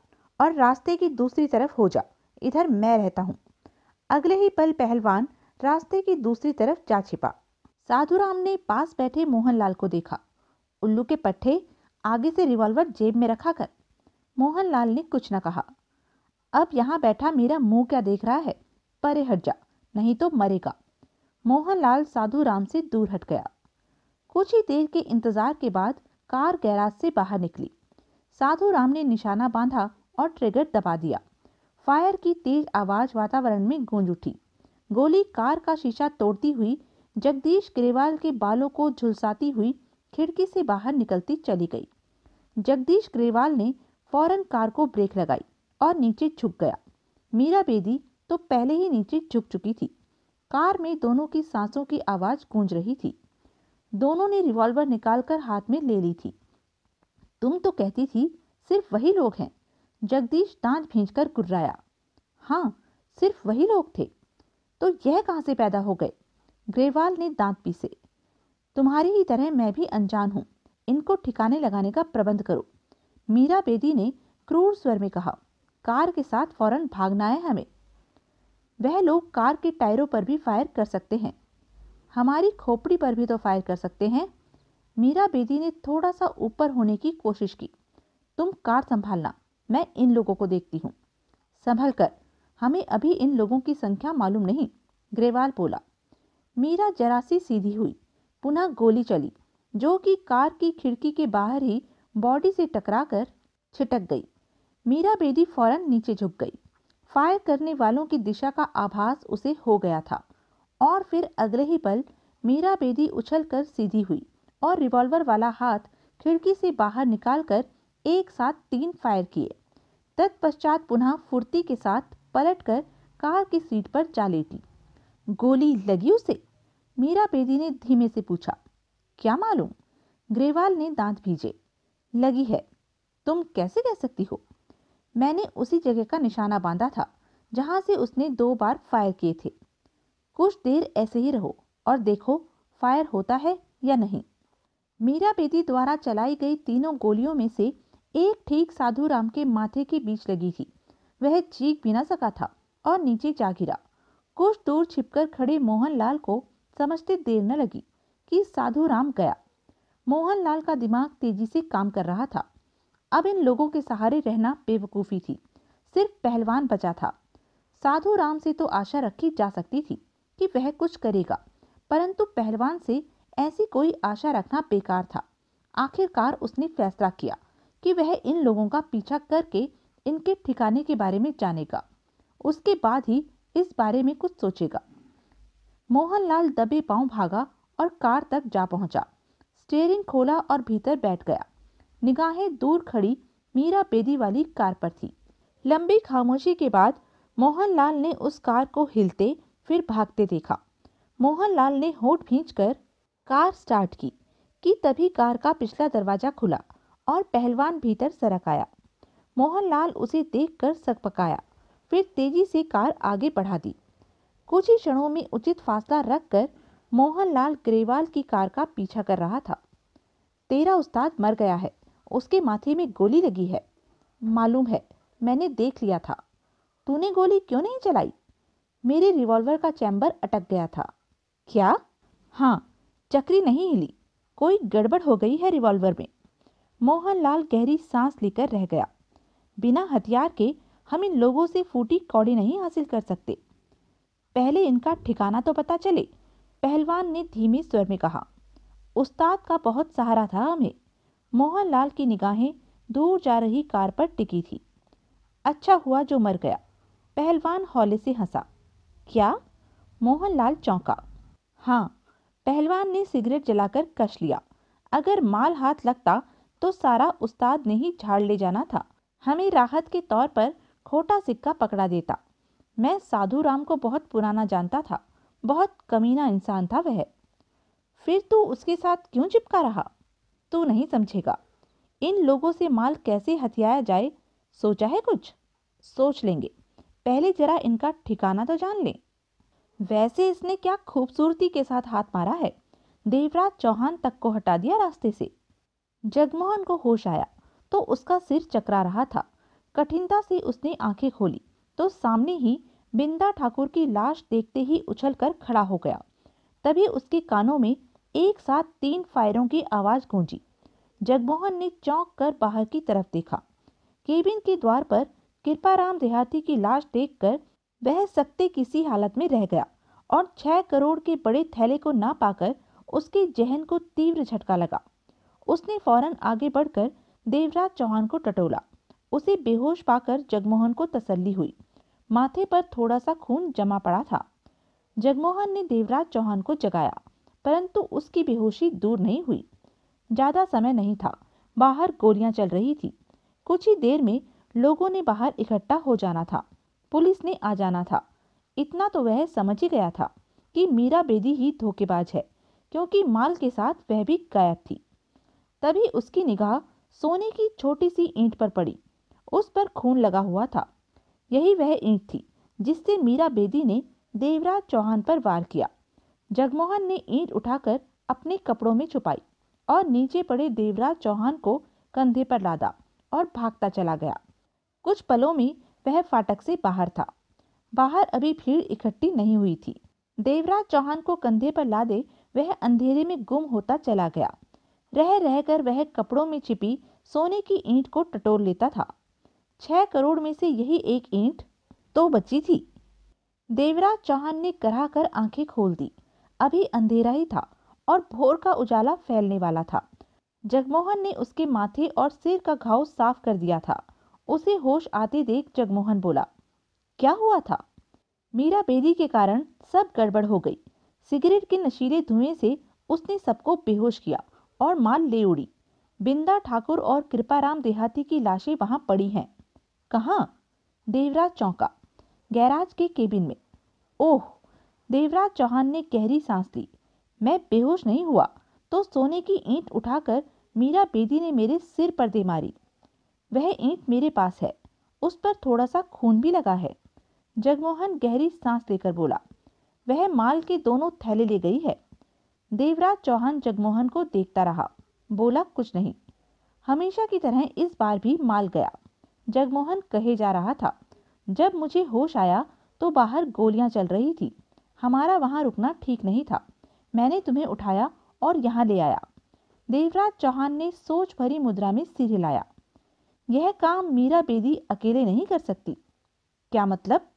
और रास्ते की दूसरी तरफ हो जा इधर मैं रहता हूँ अगले ही पल पहलवान रास्ते की दूसरी तरफ जा छिपा साधुराम ने पास बैठे मोहनलाल को देखा उल्लू के पट्टे आगे से रिवॉल्वर जेब में रखा कर मोहनलाल ने कुछ न कहा अब यहाँ बैठा मेरा मुंह क्या देख रहा है परे हट जा नहीं तो मरेगा मोहनलाल साधु राम से दूर हट गया कुछ ही देर के इंतजार के बाद कार गैराज से बाहर निकली साधु राम ने निशाना बांधा और ट्रिगर दबा दिया फायर की तेज आवाज वातावरण में गूंज उठी गोली कार का शीशा तोड़ती हुई जगदीश ग्रेवाल के बालों को झुलसाती हुई खिड़की से बाहर निकलती चली गई जगदीश ग्रेवाल ने फौरन कार को ब्रेक लगाई और नीचे झुक गया मीरा बेदी तो पहले ही नीचे झुक चुकी थी कार में दोनों की सांसों की आवाज गूंज रही थी दोनों ने रिवॉल्वर निकालकर हाथ में ले ली थी तुम तो कहती थी सिर्फ वही लोग हैं जगदीश दांत कर गुर्राया हाँ सिर्फ वही लोग थे तो यह कहाँ से पैदा हो गए ग्रेवाल ने दांत पीसे तुम्हारी ही तरह मैं भी अनजान हूँ इनको ठिकाने लगाने का प्रबंध करो मीरा बेदी ने क्रूर स्वर में कहा कार के साथ फौरन भागना है हमें वह लोग कार के टायरों पर भी फायर कर सकते हैं हमारी खोपड़ी पर भी तो फायर कर सकते हैं मीरा बेदी ने थोड़ा सा ऊपर होने की कोशिश की तुम कार संभालना मैं इन लोगों को देखती हूँ संभल कर हमें अभी इन लोगों की संख्या मालूम नहीं ग्रेवाल बोला मीरा जरासी सीधी हुई पुनः गोली चली जो कि कार की खिड़की के बाहर ही बॉडी से टकराकर छिटक गई मीरा बेदी फौरन नीचे झुक गई फायर करने वालों की दिशा का आभास उसे हो गया था और फिर अगले ही पल मीरा बेदी उछल कर सीधी हुई और रिवॉल्वर वाला हाथ खिड़की से बाहर निकालकर एक साथ तीन फायर किए तत्पश्चात पुनः फुर्ती के साथ पलटकर कार की सीट पर जा लेटी गोली लगी उसे मीरा बेदी ने धीमे से पूछा क्या मालूम ग्रेवाल ने दांत भीजे लगी है तुम कैसे कह सकती हो मैंने उसी जगह का निशाना बांधा था जहाँ से उसने दो बार फायर किए थे कुछ देर ऐसे ही रहो और देखो फायर होता है या नहीं मीरा बेदी द्वारा चलाई गई तीनों गोलियों में से एक ठीक साधु राम के माथे के बीच लगी थी वह चीख भी ना सका था और नीचे जा गिरा कुछ दूर छिपकर खड़े मोहनलाल को समझते देर न लगी कि साधु राम गया मोहनलाल का दिमाग तेजी से काम कर रहा था अब इन लोगों के सहारे रहना बेवकूफ़ी थी सिर्फ पहलवान बचा था साधु राम से तो आशा रखी जा सकती थी कि वह कुछ करेगा परंतु पहलवान से ऐसी कोई आशा रखना बेकार था आखिरकार उसने फैसला किया कि वह इन लोगों का पीछा करके इनके ठिकाने के बारे में जानेगा उसके बाद ही इस बारे में कुछ सोचेगा मोहनलाल दबे पांव भागा और कार तक जा पहुंचा स्टेयरिंग खोला और भीतर बैठ गया निगाहें दूर खड़ी मीरा बेदी वाली कार पर थी लंबी खामोशी के बाद मोहनलाल ने उस कार को हिलते फिर भागते देखा मोहनलाल ने होठ कर कार स्टार्ट की कि तभी कार का पिछला दरवाजा खुला और पहलवान भीतर सरक आया मोहनलाल उसे कर सकपकाया फिर तेजी से कार आगे बढ़ा दी कुछ ही क्षणों में उचित फासला रखकर मोहनलाल ग्रेवाल की कार का पीछा कर रहा था तेरा उस्ताद मर गया है उसके माथे में गोली लगी है मालूम है मैंने देख लिया था तूने गोली क्यों नहीं चलाई मेरे रिवॉल्वर का चैम्बर अटक गया था क्या हाँ चक्री नहीं हिली कोई गड़बड़ हो गई है रिवॉल्वर में मोहनलाल गहरी सांस लेकर रह गया बिना हथियार के हम इन लोगों से फूटी कौड़ी नहीं हासिल कर सकते पहले इनका ठिकाना तो पता चले पहलवान ने धीमे स्वर में कहा उस्ताद का बहुत सहारा था हमें मोहनलाल की निगाहें दूर जा रही कार पर टिकी थी अच्छा हुआ जो मर गया पहलवान हौले से हंसा क्या मोहनलाल चौंका हाँ पहलवान ने सिगरेट जलाकर कश लिया अगर माल हाथ लगता तो सारा उस्ताद ने ही झाड़ ले जाना था हमें राहत के तौर पर खोटा सिक्का पकड़ा देता मैं साधु राम को बहुत पुराना जानता था बहुत कमीना इंसान था वह फिर तू उसके साथ क्यों चिपका रहा तो नहीं समझेगा इन लोगों से माल कैसे हथियाया जाए सोचा है कुछ सोच लेंगे पहले जरा इनका ठिकाना तो जान लें वैसे इसने क्या खूबसूरती के साथ हाथ मारा है देवराज चौहान तक को हटा दिया रास्ते से जगमोहन को होश आया तो उसका सिर चकरा रहा था कठिनता से उसने आंखें खोली तो सामने ही बिंदा ठाकुर की लाश देखते ही उछल कर खड़ा हो गया तभी उसके कानों में एक साथ तीन फायरों की आवाज़ गूंजी जगमोहन ने चौंक कर बाहर की तरफ देखा केबिन के द्वार पर कृपाराम देहाती की लाश देखकर वह सकते किसी हालत में रह गया और छह करोड़ के बड़े थैले को ना पाकर उसके जहन को तीव्र झटका लगा उसने फौरन आगे बढ़कर देवराज चौहान को टटोला उसे बेहोश पाकर जगमोहन को तसल्ली हुई माथे पर थोड़ा सा खून जमा पड़ा था जगमोहन ने देवराज चौहान को जगाया परंतु उसकी बेहोशी दूर नहीं हुई ज़्यादा समय नहीं था बाहर गोलियां चल रही थी कुछ ही देर में लोगों ने बाहर इकट्ठा हो जाना था पुलिस ने आ जाना था इतना तो वह समझ ही गया था कि मीरा बेदी ही धोखेबाज है क्योंकि माल के साथ वह भी गायब थी तभी उसकी निगाह सोने की छोटी सी ईंट पर पड़ी उस पर खून लगा हुआ था यही वह ईंट थी जिससे मीरा बेदी ने देवराज चौहान पर वार किया जगमोहन ने ईंट उठाकर अपने कपड़ों में छुपाई और नीचे पड़े देवराज चौहान को कंधे पर लादा और भागता चला गया कुछ पलों में वह फाटक से बाहर था बाहर अभी भीड़ इकट्ठी नहीं हुई थी देवराज चौहान को कंधे पर लादे वह अंधेरे में गुम होता चला गया रह रह कर वह कपड़ों में छिपी सोने की ईंट को टटोल लेता था छह करोड़ में से यही एक ईंट तो बची थी देवराज चौहान ने कराह कर आंखें खोल दी अभी अंधेरा ही था और भोर का उजाला फैलने वाला था जगमोहन ने उसके माथे और सिर का घाव साफ कर दिया था उसे होश आते देख जगमोहन बोला क्या हुआ था मीरा बेदी के कारण सब गड़बड़ हो गई सिगरेट के नशीले धुएं से उसने सबको बेहोश किया और माल ले उड़ी बिंदा ठाकुर और कृपाराम देहाती की लाशें वहां पड़ी हैं कहाँ देवराज चौंका गैराज के केबिन में ओह देवराज चौहान ने गहरी सांस ली मैं बेहोश नहीं हुआ तो सोने की ईंट उठाकर मीरा बेदी ने मेरे सिर पर दे मारी वह ईंट मेरे पास है उस पर थोड़ा सा खून भी लगा है जगमोहन गहरी सांस लेकर बोला वह माल के दोनों थैले ले गई है देवराज चौहान जगमोहन को देखता रहा बोला कुछ नहीं हमेशा की तरह इस बार भी माल गया जगमोहन कहे जा रहा था जब मुझे होश आया तो बाहर गोलियां चल रही थी हमारा वहाँ रुकना ठीक नहीं था मैंने तुम्हें उठाया और यहाँ ले आया देवराज चौहान ने सोच भरी मुद्रा में सिर हिलाया यह काम मीरा बेदी अकेले नहीं कर सकती क्या मतलब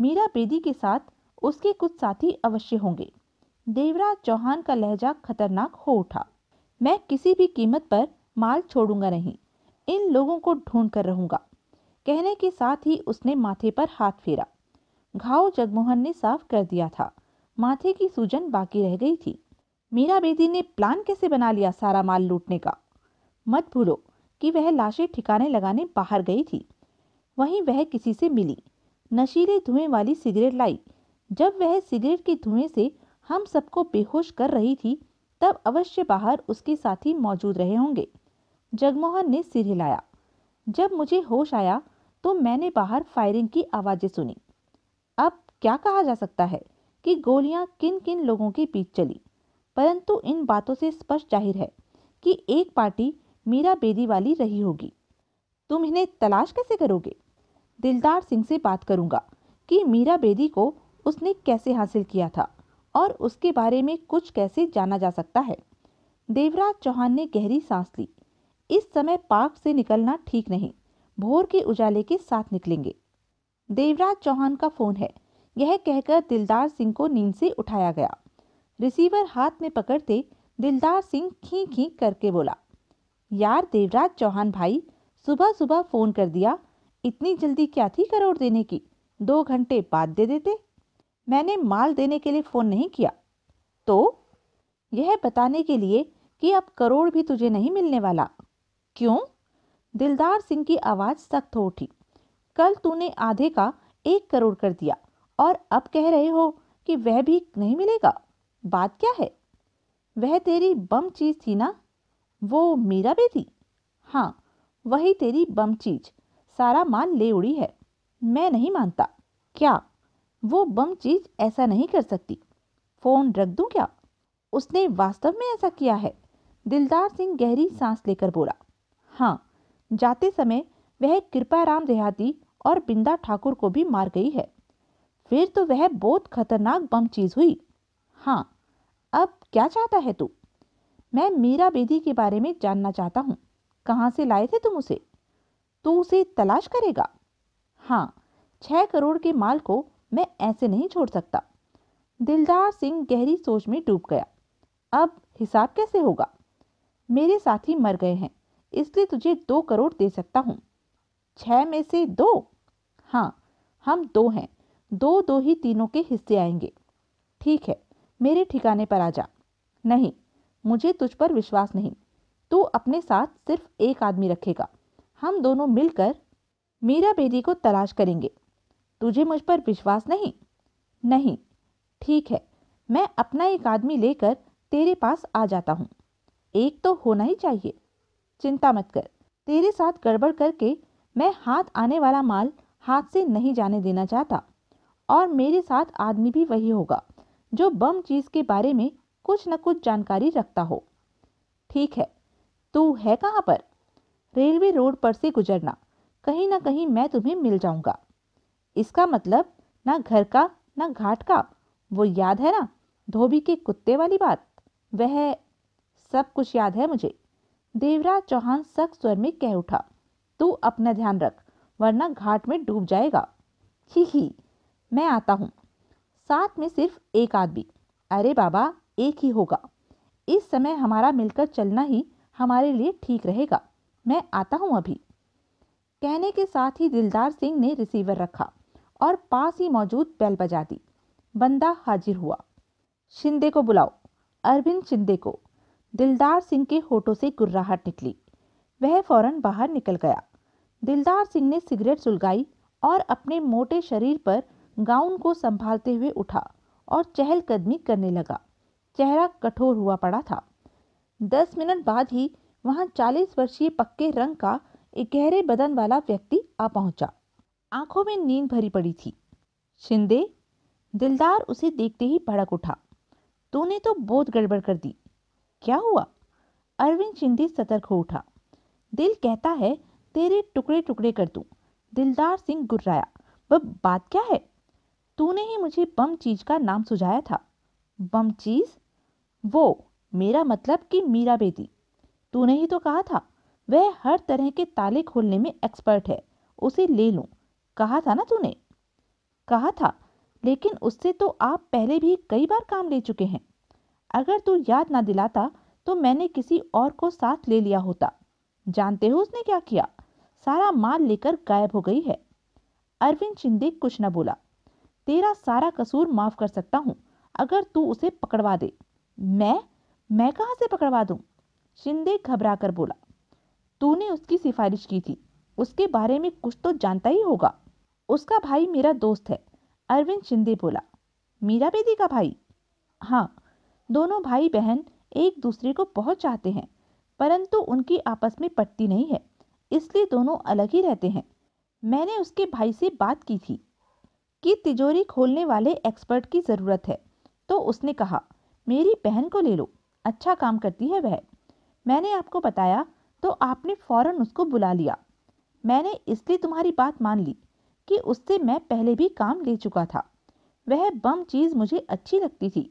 मीरा बेदी के साथ उसके कुछ साथी अवश्य होंगे देवराज चौहान का लहजा खतरनाक हो उठा मैं किसी भी कीमत पर माल छोड़ूंगा नहीं इन लोगों को ढूंढ कर रहूंगा कहने के साथ ही उसने माथे पर हाथ फेरा घाव जगमोहन ने साफ कर दिया था माथे की सूजन बाकी रह गई थी मीरा बेदी ने प्लान कैसे बना लिया सारा माल लूटने का मत भूलो कि वह लाशें ठिकाने लगाने बाहर गई थी वहीं वह किसी से मिली नशीले धुएं वाली सिगरेट लाई जब वह सिगरेट के धुएं से हम सबको बेहोश कर रही थी तब अवश्य बाहर उसके साथी मौजूद रहे होंगे जगमोहन ने सिर हिलाया जब मुझे होश आया तो मैंने बाहर फायरिंग की आवाज़ें सुनी अब क्या कहा जा सकता है कि गोलियां किन किन लोगों के बीच चली परंतु इन बातों से स्पष्ट जाहिर है कि एक पार्टी मीरा बेदी वाली रही होगी तुम इन्हें तलाश कैसे करोगे दिलदार सिंह से बात करूंगा कि मीरा बेदी को उसने कैसे हासिल किया था और उसके बारे में कुछ कैसे जाना जा सकता है देवराज चौहान ने गहरी सांस ली इस समय पार्क से निकलना ठीक नहीं भोर के उजाले के साथ निकलेंगे देवराज चौहान का फोन है यह कहकर दिलदार सिंह को नींद से उठाया गया रिसीवर हाथ में पकड़ते दिलदार सिंह खी खी करके बोला यार देवराज चौहान भाई सुबह सुबह फ़ोन कर दिया इतनी जल्दी क्या थी करोड़ देने की दो घंटे बाद दे देते मैंने माल देने के लिए फ़ोन नहीं किया तो यह बताने के लिए कि अब करोड़ भी तुझे नहीं मिलने वाला क्यों दिलदार सिंह की आवाज़ सख्त हो उठी कल तूने आधे का एक करोड़ कर दिया और अब कह रहे हो कि वह भी नहीं मिलेगा बात क्या है वह तेरी बम चीज थी ना वो मेरा भी थी हाँ वही तेरी बम चीज सारा माल ले उड़ी है मैं नहीं मानता क्या वो बम चीज ऐसा नहीं कर सकती फोन रख दूं क्या उसने वास्तव में ऐसा किया है दिलदार सिंह गहरी सांस लेकर बोला हाँ जाते समय वह कृपा राम देहाती और बिंदा ठाकुर को भी मार गई है फिर तो वह बहुत खतरनाक बम चीज हुई हाँ अब क्या चाहता है तू मैं मीरा बेदी के बारे में जानना चाहता हूँ कहाँ से लाए थे तुम उसे तू उसे तलाश करेगा हाँ छह करोड़ के माल को मैं ऐसे नहीं छोड़ सकता दिलदार सिंह गहरी सोच में डूब गया अब हिसाब कैसे होगा मेरे साथी मर गए हैं इसलिए तुझे दो करोड़ दे सकता हूँ छह में से दो हाँ हम दो हैं दो दो ही तीनों के हिस्से आएंगे ठीक है मेरे ठिकाने पर आ जा नहीं मुझे तुझ पर विश्वास नहीं तू अपने साथ सिर्फ एक आदमी रखेगा हम दोनों मिलकर मीरा बेदी को तलाश करेंगे तुझे मुझ पर विश्वास नहीं नहीं ठीक है मैं अपना एक आदमी लेकर तेरे पास आ जाता हूँ एक तो होना ही चाहिए चिंता मत कर तेरे साथ गड़बड़ करके मैं हाथ आने वाला माल हाथ से नहीं जाने देना चाहता और मेरे साथ आदमी भी वही होगा जो बम चीज़ के बारे में कुछ न कुछ जानकारी रखता हो ठीक है तू है कहाँ पर रेलवे रोड पर से गुजरना कहीं ना कहीं मैं तुम्हें मिल जाऊंगा इसका मतलब ना घर का ना घाट का वो याद है ना धोबी के कुत्ते वाली बात वह सब कुछ याद है मुझे देवराज चौहान सख्त स्वर में कह उठा तू अपना ध्यान रख वरना घाट में डूब जाएगा ही ही मैं आता हूँ साथ में सिर्फ एक आदमी अरे बाबा एक ही होगा इस समय हमारा मिलकर चलना ही हमारे लिए ठीक रहेगा मैं आता हूँ अभी कहने के साथ ही दिलदार सिंह ने रिसीवर रखा और पास ही मौजूद बैल बजा दी बंदा हाजिर हुआ शिंदे को बुलाओ अरविंद शिंदे को दिलदार सिंह के होठों से गुर्राहट निकली वह फौरन बाहर निकल गया दिलदार सिंह ने सिगरेट सुलगाई और अपने मोटे शरीर पर गाउन को संभालते हुए उठा और चहलकदमी करने लगा चेहरा कठोर हुआ पड़ा था दस मिनट बाद ही वहां चालीस वर्षीय पक्के रंग का एक गहरे बदन वाला व्यक्ति आ पहुंचा आंखों में नींद भरी पड़ी थी शिंदे दिलदार उसे देखते ही भड़क उठा तूने तो बहुत गड़बड़ कर दी क्या हुआ अरविंद शिंदे सतर्क हो उठा दिल कहता है तेरे टुकड़े टुकड़े कर दूँ दिलदार सिंह गुर्राया वह बात क्या है तूने ही मुझे बम चीज का नाम सुझाया था बम चीज वो मेरा मतलब कि मीरा बेदी तूने ही तो कहा था वह हर तरह के ताले खोलने में एक्सपर्ट है उसे ले लूँ कहा था ना तूने कहा था लेकिन उससे तो आप पहले भी कई बार काम ले चुके हैं अगर तू याद ना दिलाता तो मैंने किसी और को साथ ले लिया होता जानते हो उसने क्या किया सारा माल लेकर गायब हो गई है अरविंद शिंदे कुछ न बोला तेरा सारा कसूर माफ कर सकता हूँ अगर तू उसे पकड़वा दे मैं मैं कहाँ से पकड़वा दूँ शिंदे घबरा कर बोला तूने उसकी सिफारिश की थी उसके बारे में कुछ तो जानता ही होगा उसका भाई मेरा दोस्त है अरविंद शिंदे बोला मीरा बेदी का भाई हाँ दोनों भाई बहन एक दूसरे को बहुत चाहते हैं परंतु उनकी आपस में पटती नहीं है इसलिए दोनों अलग ही रहते हैं मैंने उसके भाई से बात की थी कि तिजोरी खोलने वाले एक्सपर्ट की ज़रूरत है तो उसने कहा मेरी बहन को ले लो अच्छा काम करती है वह मैंने आपको बताया तो आपने फौरन उसको बुला लिया मैंने इसलिए तुम्हारी बात मान ली कि उससे मैं पहले भी काम ले चुका था वह बम चीज़ मुझे अच्छी लगती थी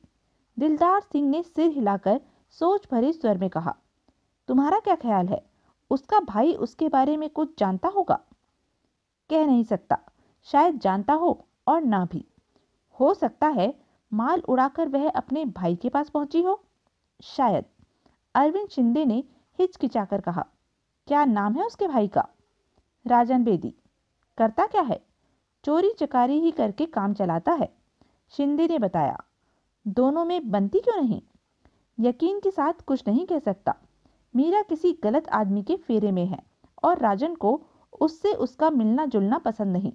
दिलदार सिंह ने सिर हिलाकर सोच भरे स्वर में कहा तुम्हारा क्या ख्याल है उसका भाई उसके बारे में कुछ जानता होगा कह नहीं सकता शायद जानता हो और ना भी हो सकता है माल उड़ाकर वह अपने भाई के पास पहुंची हो शायद अरविंद शिंदे ने हिचकिचाकर कहा क्या नाम है उसके भाई का राजन बेदी करता क्या है चोरी चकारी ही करके काम चलाता है शिंदे ने बताया दोनों में बनती क्यों नहीं यकीन के साथ कुछ नहीं कह सकता मीरा किसी गलत आदमी के फेरे में है और राजन को उससे उसका मिलना जुलना पसंद नहीं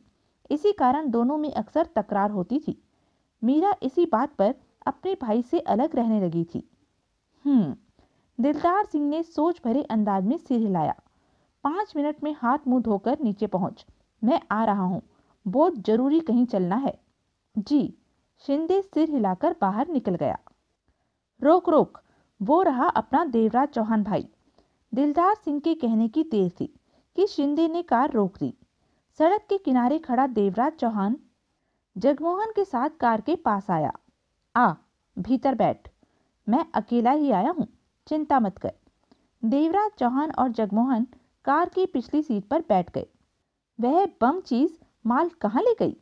इसी कारण दोनों में अक्सर तकरार होती थी मीरा इसी बात पर अपने भाई से अलग रहने लगी थी हम्म दिलदार सिंह ने सोच भरे अंदाज में सिर हिलाया पाँच मिनट में हाथ मुंह धोकर नीचे पहुंच मैं आ रहा हूँ बहुत जरूरी कहीं चलना है जी शिंदे सिर हिलाकर बाहर निकल गया रोक रोक वो रहा अपना देवराज चौहान भाई दिलदार सिंह के कहने की देर थी कि शिंदे ने कार रोक दी सड़क के किनारे खड़ा देवराज चौहान जगमोहन के साथ कार के पास आया आ भीतर बैठ मैं अकेला ही आया हूँ चिंता मत कर देवराज चौहान और जगमोहन कार की पिछली सीट पर बैठ गए वह बम चीज माल कहाँ ले गई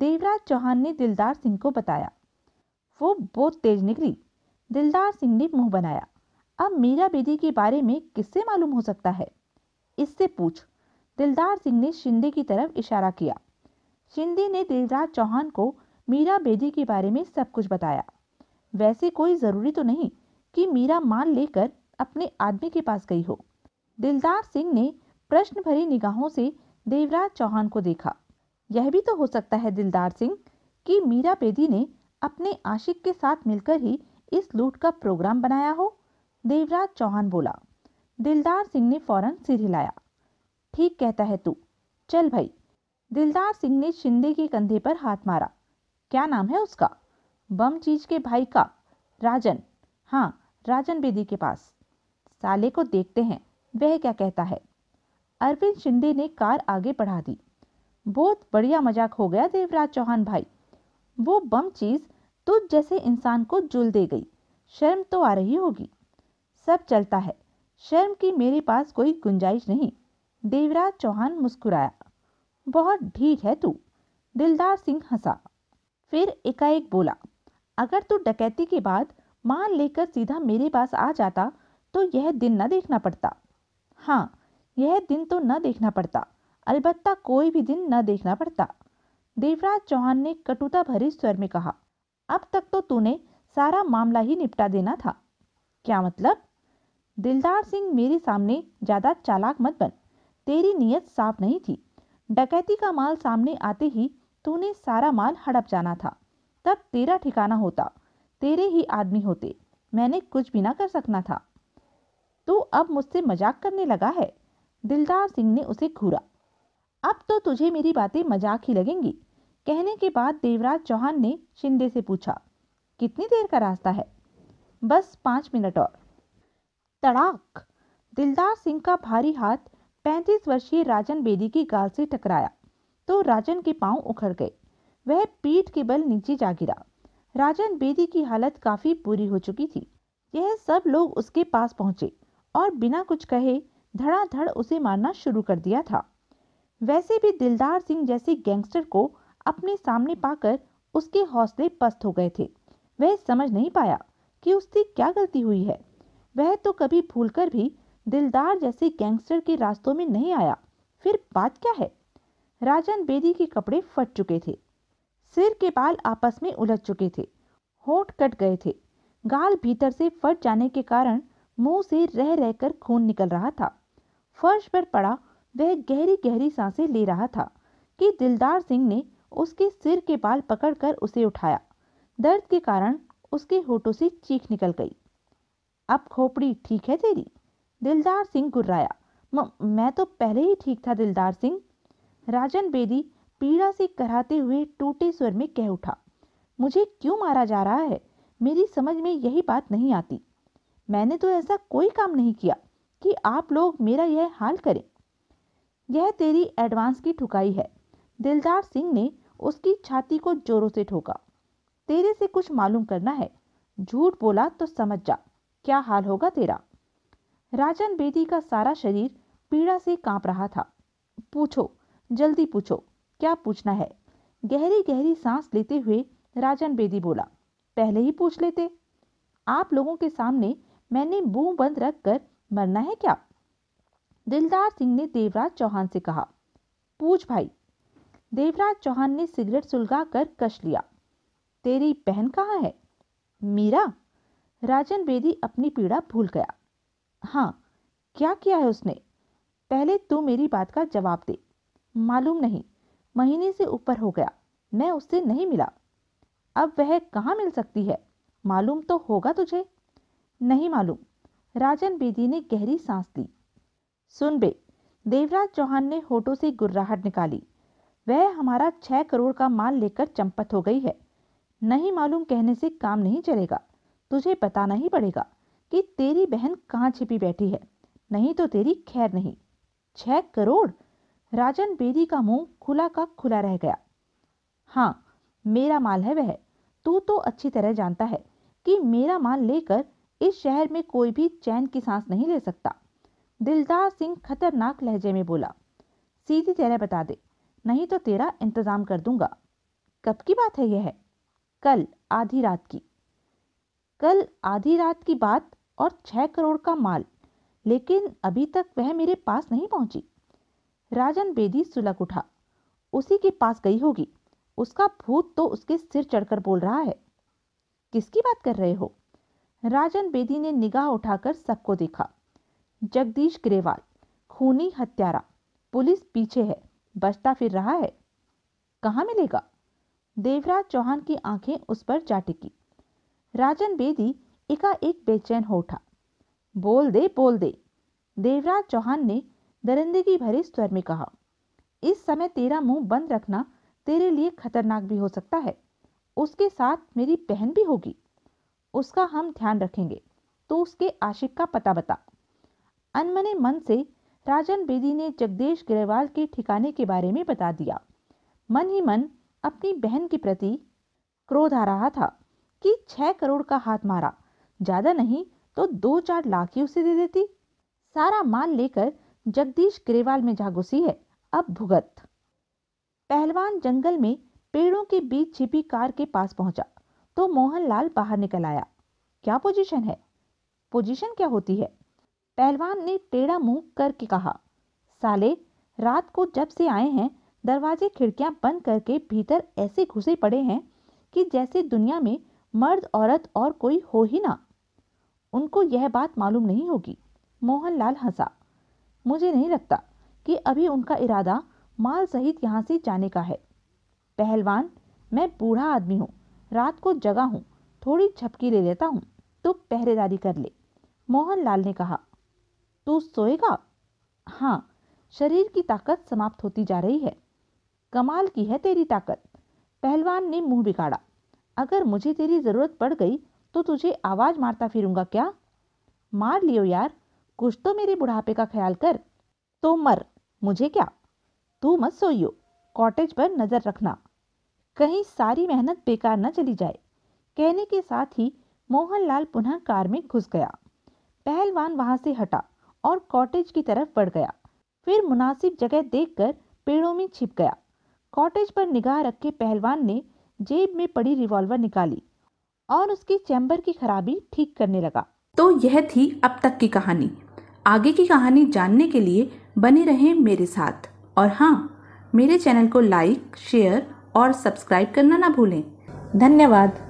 देवराज चौहान ने दिलदार सिंह को बताया वो बहुत तेज निकली दिलदार सिंह ने मुंह बनाया अब मीरा बेदी के बारे में किससे मालूम हो सकता है इससे पूछ दिलदार सिंह ने शिंदे की तरफ इशारा किया शिंदे ने दिलराज चौहान को मीरा बेदी के बारे में सब कुछ बताया वैसे कोई ज़रूरी तो नहीं कि मीरा मान लेकर अपने आदमी के पास गई हो दिलदार सिंह ने प्रश्न भरी निगाहों से देवराज चौहान को देखा यह भी तो हो सकता है दिलदार सिंह कि मीरा बेदी ने अपने आशिक के साथ मिलकर ही इस लूट का प्रोग्राम बनाया हो देवराज चौहान बोला दिलदार सिंह ने फौरन सिर हिलाया ठीक कहता है तू चल भाई दिलदार सिंह ने शिंदे के कंधे पर हाथ मारा क्या नाम है उसका बम चीज के भाई का राजन हाँ राजन बेदी के पास साले को देखते हैं वह क्या कहता है अरविंद शिंदे ने कार आगे बढ़ा दी बहुत बढ़िया मजाक हो गया देवराज चौहान भाई वो बम चीज़ तो जैसे इंसान को जुल दे गई शर्म तो आ रही होगी सब चलता है शर्म की मेरे पास कोई गुंजाइश नहीं देवराज चौहान मुस्कुराया बहुत ढीठ है तू दिलदार सिंह हंसा फिर एकाएक बोला अगर तू डकैती के बाद मान लेकर सीधा मेरे पास आ जाता तो यह दिन न देखना पड़ता हाँ यह दिन तो न देखना पड़ता अलबत्ता कोई भी दिन न देखना पड़ता देवराज चौहान ने कटुता भरे स्वर में कहा अब तक तो तूने सारा मामला ही निपटा देना था क्या मतलब दिलदार सिंह मेरे सामने ज़्यादा चालाक मत बन तेरी नीयत साफ नहीं थी डकैती का माल सामने आते ही तूने सारा माल हड़प जाना था तब तेरा ठिकाना होता तेरे ही आदमी होते मैंने कुछ भी ना कर सकना था तू अब मुझसे मजाक करने लगा है दिलदार सिंह ने उसे घूरा अब तो तुझे मेरी बातें मजाक ही लगेंगी कहने के बाद देवराज चौहान ने शिंदे से पूछा कितनी देर का रास्ता है बस पांच मिनट और तड़ाक दिलदार सिंह का भारी हाथ पैंतीस वर्षीय राजन बेदी की गाल से टकराया तो राजन के पांव उखड़ गए वह पीठ के बल नीचे जा गिरा राजन बेदी की हालत काफी बुरी हो चुकी थी यह सब लोग उसके पास पहुंचे और बिना कुछ कहे धड़ाधड़ उसे मारना शुरू कर दिया था वैसे भी दिलदार सिंह जैसे गैंगस्टर को अपने सामने पाकर उसके हौसले पस्त हो गए थे वह समझ नहीं पाया कि उससे क्या गलती हुई है वह तो कभी भूलकर भी दिलदार जैसे गैंगस्टर के रास्तों में नहीं आया फिर बात क्या है राजन बेदी के कपड़े फट चुके थे सिर के बाल आपस में उलझ चुके थे होठ कट गए थे गाल भीतर से फट जाने के कारण मुंह से रह रहकर खून निकल रहा था फर्श पर पड़ा वह गहरी गहरी सांसें ले रहा था कि दिलदार सिंह ने उसके सिर के बाल पकड़कर उसे उठाया दर्द के कारण उसके होठों से चीख निकल गई अब खोपड़ी ठीक है तेरी दिलदार सिंह गुर्राया मैं तो पहले ही ठीक था दिलदार सिंह राजन बेदी पीड़ा से कराते हुए टूटे स्वर में कह उठा मुझे क्यों मारा जा रहा है मेरी समझ में यही बात नहीं आती मैंने तो ऐसा कोई काम नहीं किया कि आप लोग मेरा यह हाल करें यह तेरी एडवांस की ठुकाई है दिलदार सिंह ने उसकी छाती को जोरों से ठोका तेरे से कुछ मालूम करना है झूठ बोला तो समझ जा क्या हाल होगा तेरा राजन बेदी का सारा शरीर पीड़ा से कांप रहा था पूछो जल्दी पूछो क्या पूछना है गहरी गहरी सांस लेते हुए राजन बेदी बोला पहले ही पूछ लेते आप लोगों के सामने मैंने मुंह बंद रख कर मरना है क्या दिलदार सिंह ने देवराज चौहान से कहा पूछ भाई देवराज चौहान ने सिगरेट सुलगा कर कश लिया तेरी बहन कहाँ है मीरा राजन बेदी अपनी पीड़ा भूल गया हाँ क्या किया है उसने पहले तू मेरी बात का जवाब दे मालूम नहीं महीने से ऊपर हो गया मैं उससे नहीं मिला अब वह कहाँ मिल सकती है मालूम तो होगा तुझे नहीं मालूम राजन बेदी ने गहरी सांस ली सुन बे देवराज चौहान ने होठों से गुर्राहट निकाली वह हमारा छह करोड़ का माल लेकर चंपत हो गई है नहीं मालूम कहने से काम नहीं चलेगा तुझे पता नहीं पड़ेगा कि तेरी बहन कहाँ छिपी बैठी है नहीं तो तेरी खैर नहीं छह करोड़ राजन बेदी का मुंह खुला का खुला रह गया हाँ मेरा माल है वह तू तो अच्छी तरह जानता है कि मेरा माल लेकर इस शहर में कोई भी चैन की सांस नहीं ले सकता दिलदार सिंह खतरनाक लहजे में बोला सीधी तरह बता दे नहीं तो तेरा इंतज़ाम कर दूंगा कब की बात है यह कल आधी रात की कल आधी रात की बात और छः करोड़ का माल लेकिन अभी तक वह मेरे पास नहीं पहुंची राजन बेदी सुलग उठा उसी के पास गई होगी उसका भूत तो उसके सिर चढ़कर बोल रहा है किसकी बात कर रहे हो राजन बेदी ने निगाह उठाकर सबको देखा जगदीश ग्रेवाल खूनी हत्यारा पुलिस पीछे है बचता फिर रहा है कहाँ मिलेगा देवराज चौहान की आंखें उस पर जा राजन बेदी एकाएक बेचैन हो उठा बोल दे बोल दे देवराज चौहान ने दरिंदगी भरे स्वर में कहा इस समय तेरा मुंह बंद रखना तेरे लिए खतरनाक भी हो सकता है उसके साथ मेरी बहन भी होगी उसका हम ध्यान रखेंगे तो उसके आशिक का पता बता अनमने मन से राजन बेदी ने जगदीश ग्रेवाल के ठिकाने के बारे में बता दिया मन ही मन अपनी बहन के प्रति क्रोध आ रहा था कि छह करोड़ का हाथ मारा ज़्यादा नहीं तो दो चार लाख ही उसे दे देती सारा माल लेकर जगदीश ग्रेवाल में जा घुसी है अब भुगत पहलवान जंगल में पेड़ों के बीच छिपी कार के पास पहुंचा तो मोहनलाल बाहर निकल आया क्या पोजीशन है पोजीशन क्या होती है पहलवान ने टेढ़ा मुंह करके कहा साले रात को जब से आए हैं दरवाजे खिड़कियां बंद करके भीतर ऐसे घुसे पड़े हैं कि जैसे दुनिया में मर्द औरत और कोई हो ही ना उनको यह बात मालूम नहीं होगी मोहनलाल हंसा मुझे नहीं लगता कि अभी उनका इरादा माल सहित यहाँ से जाने का है पहलवान मैं बूढ़ा आदमी हूँ रात को जगा हूँ थोड़ी झपकी ले लेता हूँ तो पहरेदारी कर ले लाल ने कहा तू तो सोएगा हाँ शरीर की ताकत समाप्त होती जा रही है कमाल की है तेरी ताकत पहलवान ने मुंह बिगाड़ा अगर मुझे तेरी ज़रूरत पड़ गई तो तुझे आवाज़ मारता फिरूंगा क्या मार लियो यार कुछ तो मेरे बुढ़ापे का ख्याल कर तो मर मुझे क्या तू मत सोइयो कॉटेज पर नज़र रखना कहीं सारी मेहनत बेकार न चली जाए कहने के साथ ही मोहनलाल पुनः कार में घुस गया पहलवान वहां से हटा और कॉटेज की तरफ बढ़ गया फिर मुनासिब जगह देखकर पेड़ों में छिप गया कॉटेज पर निगाह रखे पहलवान ने जेब में पड़ी रिवॉल्वर निकाली और उसकी चैम्बर की खराबी ठीक करने लगा तो यह थी अब तक की कहानी आगे की कहानी जानने के लिए बने रहें मेरे साथ और हाँ मेरे चैनल को लाइक शेयर और सब्सक्राइब करना ना भूलें धन्यवाद